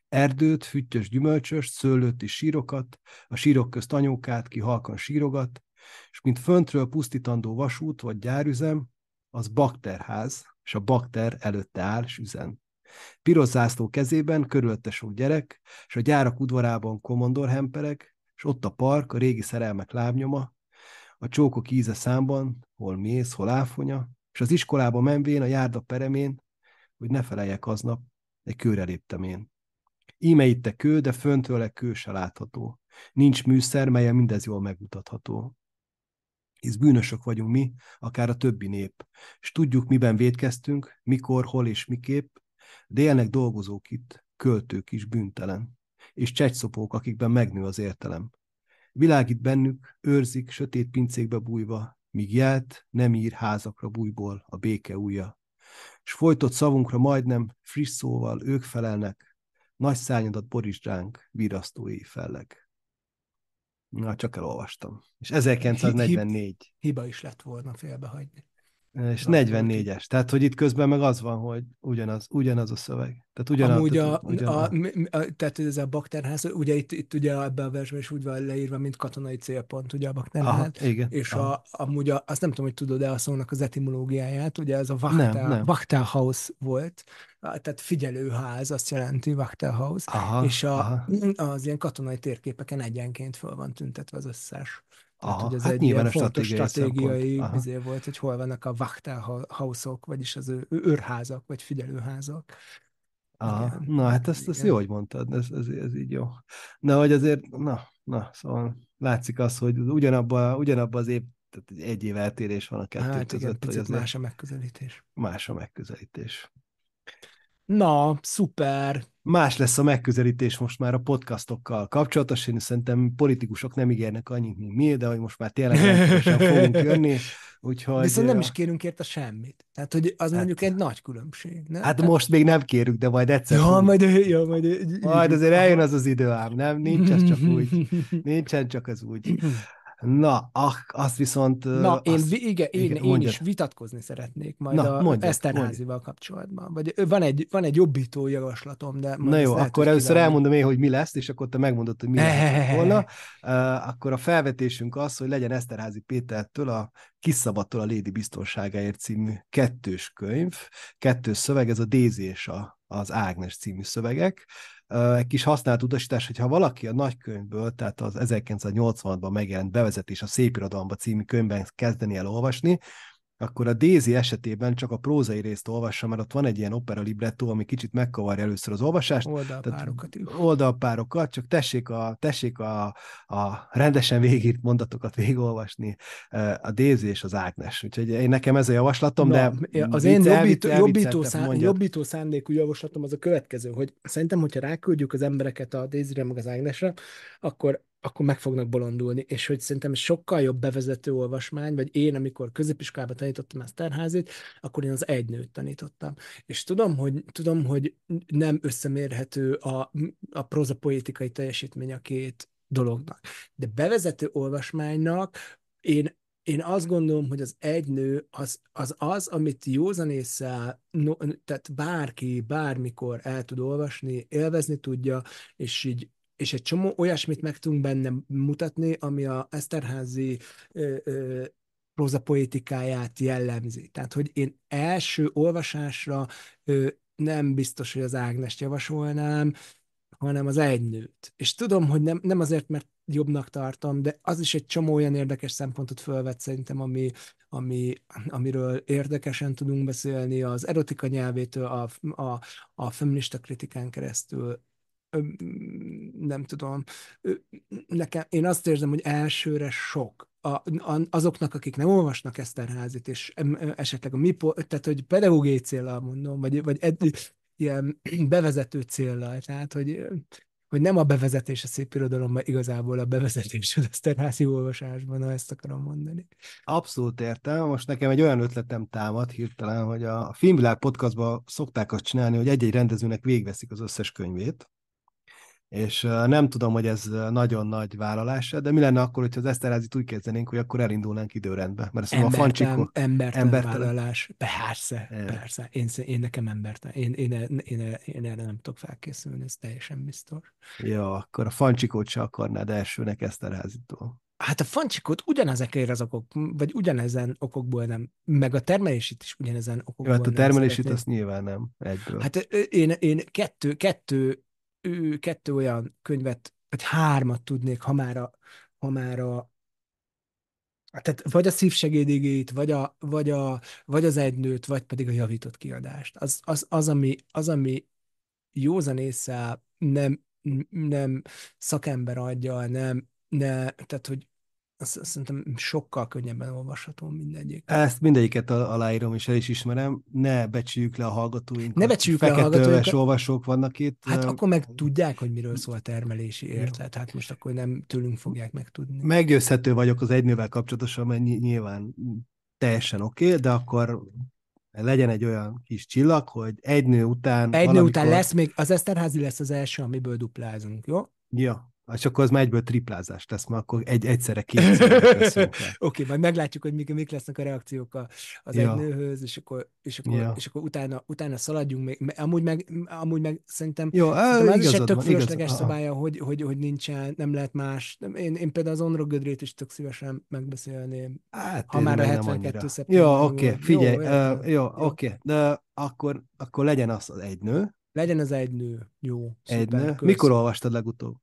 Erdőt, füttyös gyümölcsös, szőlőt és sírokat, a sírok közt anyókát, ki halkan sírogat, és mint föntről pusztítandó vasút vagy gyárüzem, az bakterház, és a bakter előtte áll és üzen. Piros zászló kezében körülötte sok gyerek, és a gyárak udvarában komandorhemperek, és ott a park, a régi szerelmek lábnyoma, a csókok íze számban, hol mész, hol áfonya, és az iskolába menvén, a járda peremén, hogy ne feleljek aznap, egy kőre léptem én. Íme itt a kő, de föntől egy kő se látható. Nincs műszer, melyen mindez jól megmutatható. Hisz bűnösök vagyunk mi, akár a többi nép, és tudjuk, miben védkeztünk, mikor, hol és miképp, de élnek dolgozók itt, költők is bűntelen, és csecsopók, akikben megnő az értelem. Világ itt bennük, őrzik, sötét pincékbe bújva, míg jelt, nem ír házakra bújból a béke újja. S folytott szavunkra majdnem friss szóval ők felelnek, nagy szányadat borítsd ránk, virasztó éjfelleg. Na, csak elolvastam. És 1944. Hiba is lett volna félbehagyni. És 44-es. Tehát, hogy itt közben meg az van, hogy ugyanaz, ugyanaz a szöveg. Tehát ugyanaz, Amúgy a, ugyanaz. A, a, tehát ez a bakterház, ugye itt, itt ugye ebben a versben is úgy van leírva, mint katonai célpont, ugye a bakterház. Aha, igen. És aha. a, amúgy a, azt nem tudom, hogy tudod-e a szónak az etimológiáját, ugye ez a Wachtelhaus volt, tehát figyelőház, azt jelenti Wachtelhaus, aha, és a, aha. az ilyen katonai térképeken egyenként föl van tüntetve az összes Aha, Tehát, hogy ez hát egy nyilván ilyen fontos stratégiai izé volt, hogy hol vannak a Wachtelhausok, vagyis az ő, őrházak, vagy figyelőházak. Aha, igen, na, hát ezt, ezt jó, hogy mondtad, ez, ez, ez így jó. Na, hogy azért, na, na, szóval látszik az, hogy ugyanabban ugyanabba az év tehát egy év eltérés van a kettő hát, között. Igen, picit azért... más a megközelítés. Más a megközelítés. Na, szuper! Más lesz a megközelítés most már a podcastokkal kapcsolatos, én szerintem politikusok nem ígérnek annyit, mint mi, de hogy most már tényleg fogunk jönni. Úgyhogy, Viszont nem is kérünk érte semmit. Tehát, hogy az hát, mondjuk egy nagy különbség. Nem? Hát most még nem kérünk, de majd egyszer. Ja, majd, ja, majd, majd azért eljön az az idő ám, nem? Nincs ez csak úgy. Nincsen csak az úgy. Na, ah, azt viszont... Na, azt, én, igen, én, igen, én is vitatkozni szeretnék majd Na, a mondjad, eszterházival mondjad. kapcsolatban. Vagy van egy, van egy jobbító javaslatom, de... Na jó, akkor először kivel... elmondom én, hogy mi lesz, és akkor te megmondod, hogy mi lesz volna. Uh, akkor a felvetésünk az, hogy legyen Eszterházi Pétertől a Kiszabadtól a Lédi Biztonságáért című kettős könyv, kettős szöveg, ez a Dézi és a, az Ágnes című szövegek. Uh, egy kis használt utasítás, hogyha valaki a nagykönyvből, tehát az 1980-ban megjelent bevezetés a Szépirodalomba című könyvben kezdeni el olvasni, akkor a dézi esetében csak a prózai részt olvassa, mert ott van egy ilyen opera libretto, ami kicsit megkavarja először az olvasást. Oldalpárokat. Tehát oldalpárokat, csak tessék a, tessék a, a rendesen végírt mondatokat végigolvasni a dézi és az Ágnes. Úgyhogy én nekem ez a javaslatom, no, de az én jobbító, jobbító, szán, jobbító szándékú javaslatom az a következő, hogy szerintem, hogyha ráküldjük az embereket a Dézire meg az Ágnesre, akkor akkor meg fognak bolondulni, és hogy szerintem sokkal jobb bevezető olvasmány, vagy én, amikor középiskolában tanítottam ezt terházit, akkor én az egy nőt tanítottam. És tudom, hogy, tudom, hogy nem összemérhető a, a prozapoétikai teljesítmény a két dolognak. De bevezető olvasmánynak én én azt gondolom, hogy az egy nő az az, az amit józanésszel, no, tehát bárki, bármikor el tud olvasni, élvezni tudja, és így és egy csomó olyasmit meg tudunk benne mutatni, ami a Eszterházi prózapoétikáját jellemzi. Tehát, hogy én első olvasásra ö, nem biztos, hogy az Ágnest javasolnám, hanem az egynőt. És tudom, hogy nem, nem azért, mert jobbnak tartom, de az is egy csomó olyan érdekes szempontot fölvet szerintem, ami, ami, amiről érdekesen tudunk beszélni az erotika nyelvétől a, a, a feminista kritikán keresztül nem tudom, nekem, én azt érzem, hogy elsőre sok. A, a, azoknak, akik nem olvasnak Eszterházit, és esetleg a mi, tehát hogy pedagógiai célral mondom, vagy, vagy ed, ilyen bevezető célral, tehát hogy, hogy nem a bevezetés a szép irodalomban, igazából a bevezetés az Eszterházi olvasásban, ha ezt akarom mondani. Abszolút értem, most nekem egy olyan ötletem támad hirtelen, hogy a Filmvilág podcastban szokták azt csinálni, hogy egy-egy rendezőnek végveszik az összes könyvét, és nem tudom, hogy ez nagyon nagy vállalás, de mi lenne akkor, hogyha az Eszterházit úgy kezdenénk, hogy akkor elindulnánk időrendbe, mert ez a fancsikó... Embertelen, embertelen, vállalás, persze, yeah. persze, én, én nekem embertelen, én, én, én, én, én erre nem tudok felkészülni, ez teljesen biztos. Ja, akkor a fancsikót se akarnád elsőnek Eszterházitól. Hát a fancsikót ugyanezekért az okok, vagy ugyanezen okokból nem, meg a termelését is ugyanezen okokból Jó, hát a termelését azt nyilván nem egyből. Hát én, én kettő, kettő ő kettő olyan könyvet, vagy hármat tudnék, ha már a, ha már a tehát vagy a szívsegédigét, vagy, a, vagy, a, vagy az egynőt, vagy pedig a javított kiadást. Az, az, az, ami, az, ami józan észre nem, nem szakember adja, nem, ne, tehát hogy azt, azt szerintem sokkal könnyebben olvasható mindegyik. Ezt mindegyiket aláírom, és el is ismerem. Ne becsüljük le a hallgatóinkat. Ne becsüljük le a hallgatóinkat. olvasók vannak itt. Hát akkor meg tudják, hogy miről szól a termelési érzet. Hát most akkor nem tőlünk fogják megtudni. Meggyőzhető vagyok az egynővel kapcsolatosan, mert nyilván teljesen oké, okay, de akkor legyen egy olyan kis csillag, hogy egy nő után... Egy nő után lesz még, az Eszterházi lesz az első, amiből duplázunk, jó? Ja, és akkor az már egyből triplázás lesz, mert akkor egy, egyszerre két Oké, okay, majd meglátjuk, hogy mik, mik lesznek a reakciók az ja. egy nőhöz, és akkor, és akkor, ja. és akkor utána, utána szaladjunk még. Amúgy meg, amúgy meg szerintem, Jó, szerintem az is egy tök fölösleges szabálya, hogy, hogy, hogy nincsen, nem lehet más. Én, én például az Onro Gödrét is tök szívesen megbeszélném, hát, ha már a 72 szeptember. Jó, oké, okay, figyelj, jó, uh, jó, jó. oké, okay. de akkor, akkor legyen az egy nő. Legyen az egy nő, jó. Egy szuper, nő. Mikor olvastad legutóbb?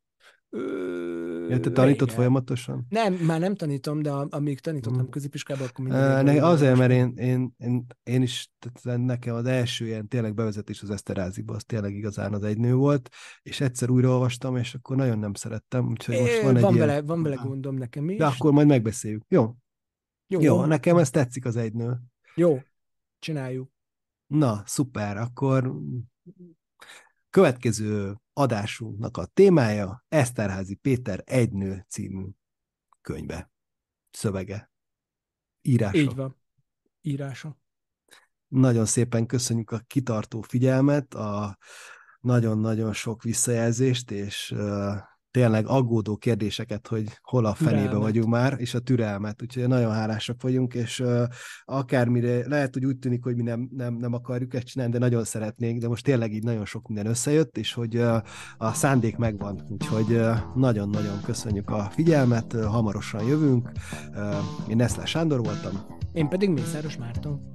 Ja, te tanítod igen. folyamatosan? Nem, már nem tanítom, de amíg tanítottam hmm. középiskolában, akkor mindig... Uh, azért, mert én, én, én, én is, tehát nekem az első ilyen tényleg bevezetés az Eszteráziba, az tényleg igazán az egy nő volt, és egyszer újraolvastam, és akkor nagyon nem szerettem, úgyhogy most van van egy bele, ilyen... Vele, van vele gondom nekem is. De akkor majd megbeszéljük. Jó. Jó, Jó nekem ez tetszik az egy nő. Jó, csináljuk. Na, szuper, akkor következő adásunknak a témája Eszterházi Péter Egy nő című könyve, szövege, írása. Így van, írása. Nagyon szépen köszönjük a kitartó figyelmet, a nagyon-nagyon sok visszajelzést, és tényleg aggódó kérdéseket, hogy hol a fenébe türelmet. vagyunk már, és a türelmet. Úgyhogy nagyon hálásak vagyunk, és uh, akármire, lehet, hogy úgy tűnik, hogy mi nem, nem, nem akarjuk ezt csinálni, de nagyon szeretnénk, de most tényleg így nagyon sok minden összejött, és hogy uh, a szándék megvan. Úgyhogy uh, nagyon-nagyon köszönjük a figyelmet, uh, hamarosan jövünk. Uh, én Neszle Sándor voltam. Én pedig Mészáros Márton.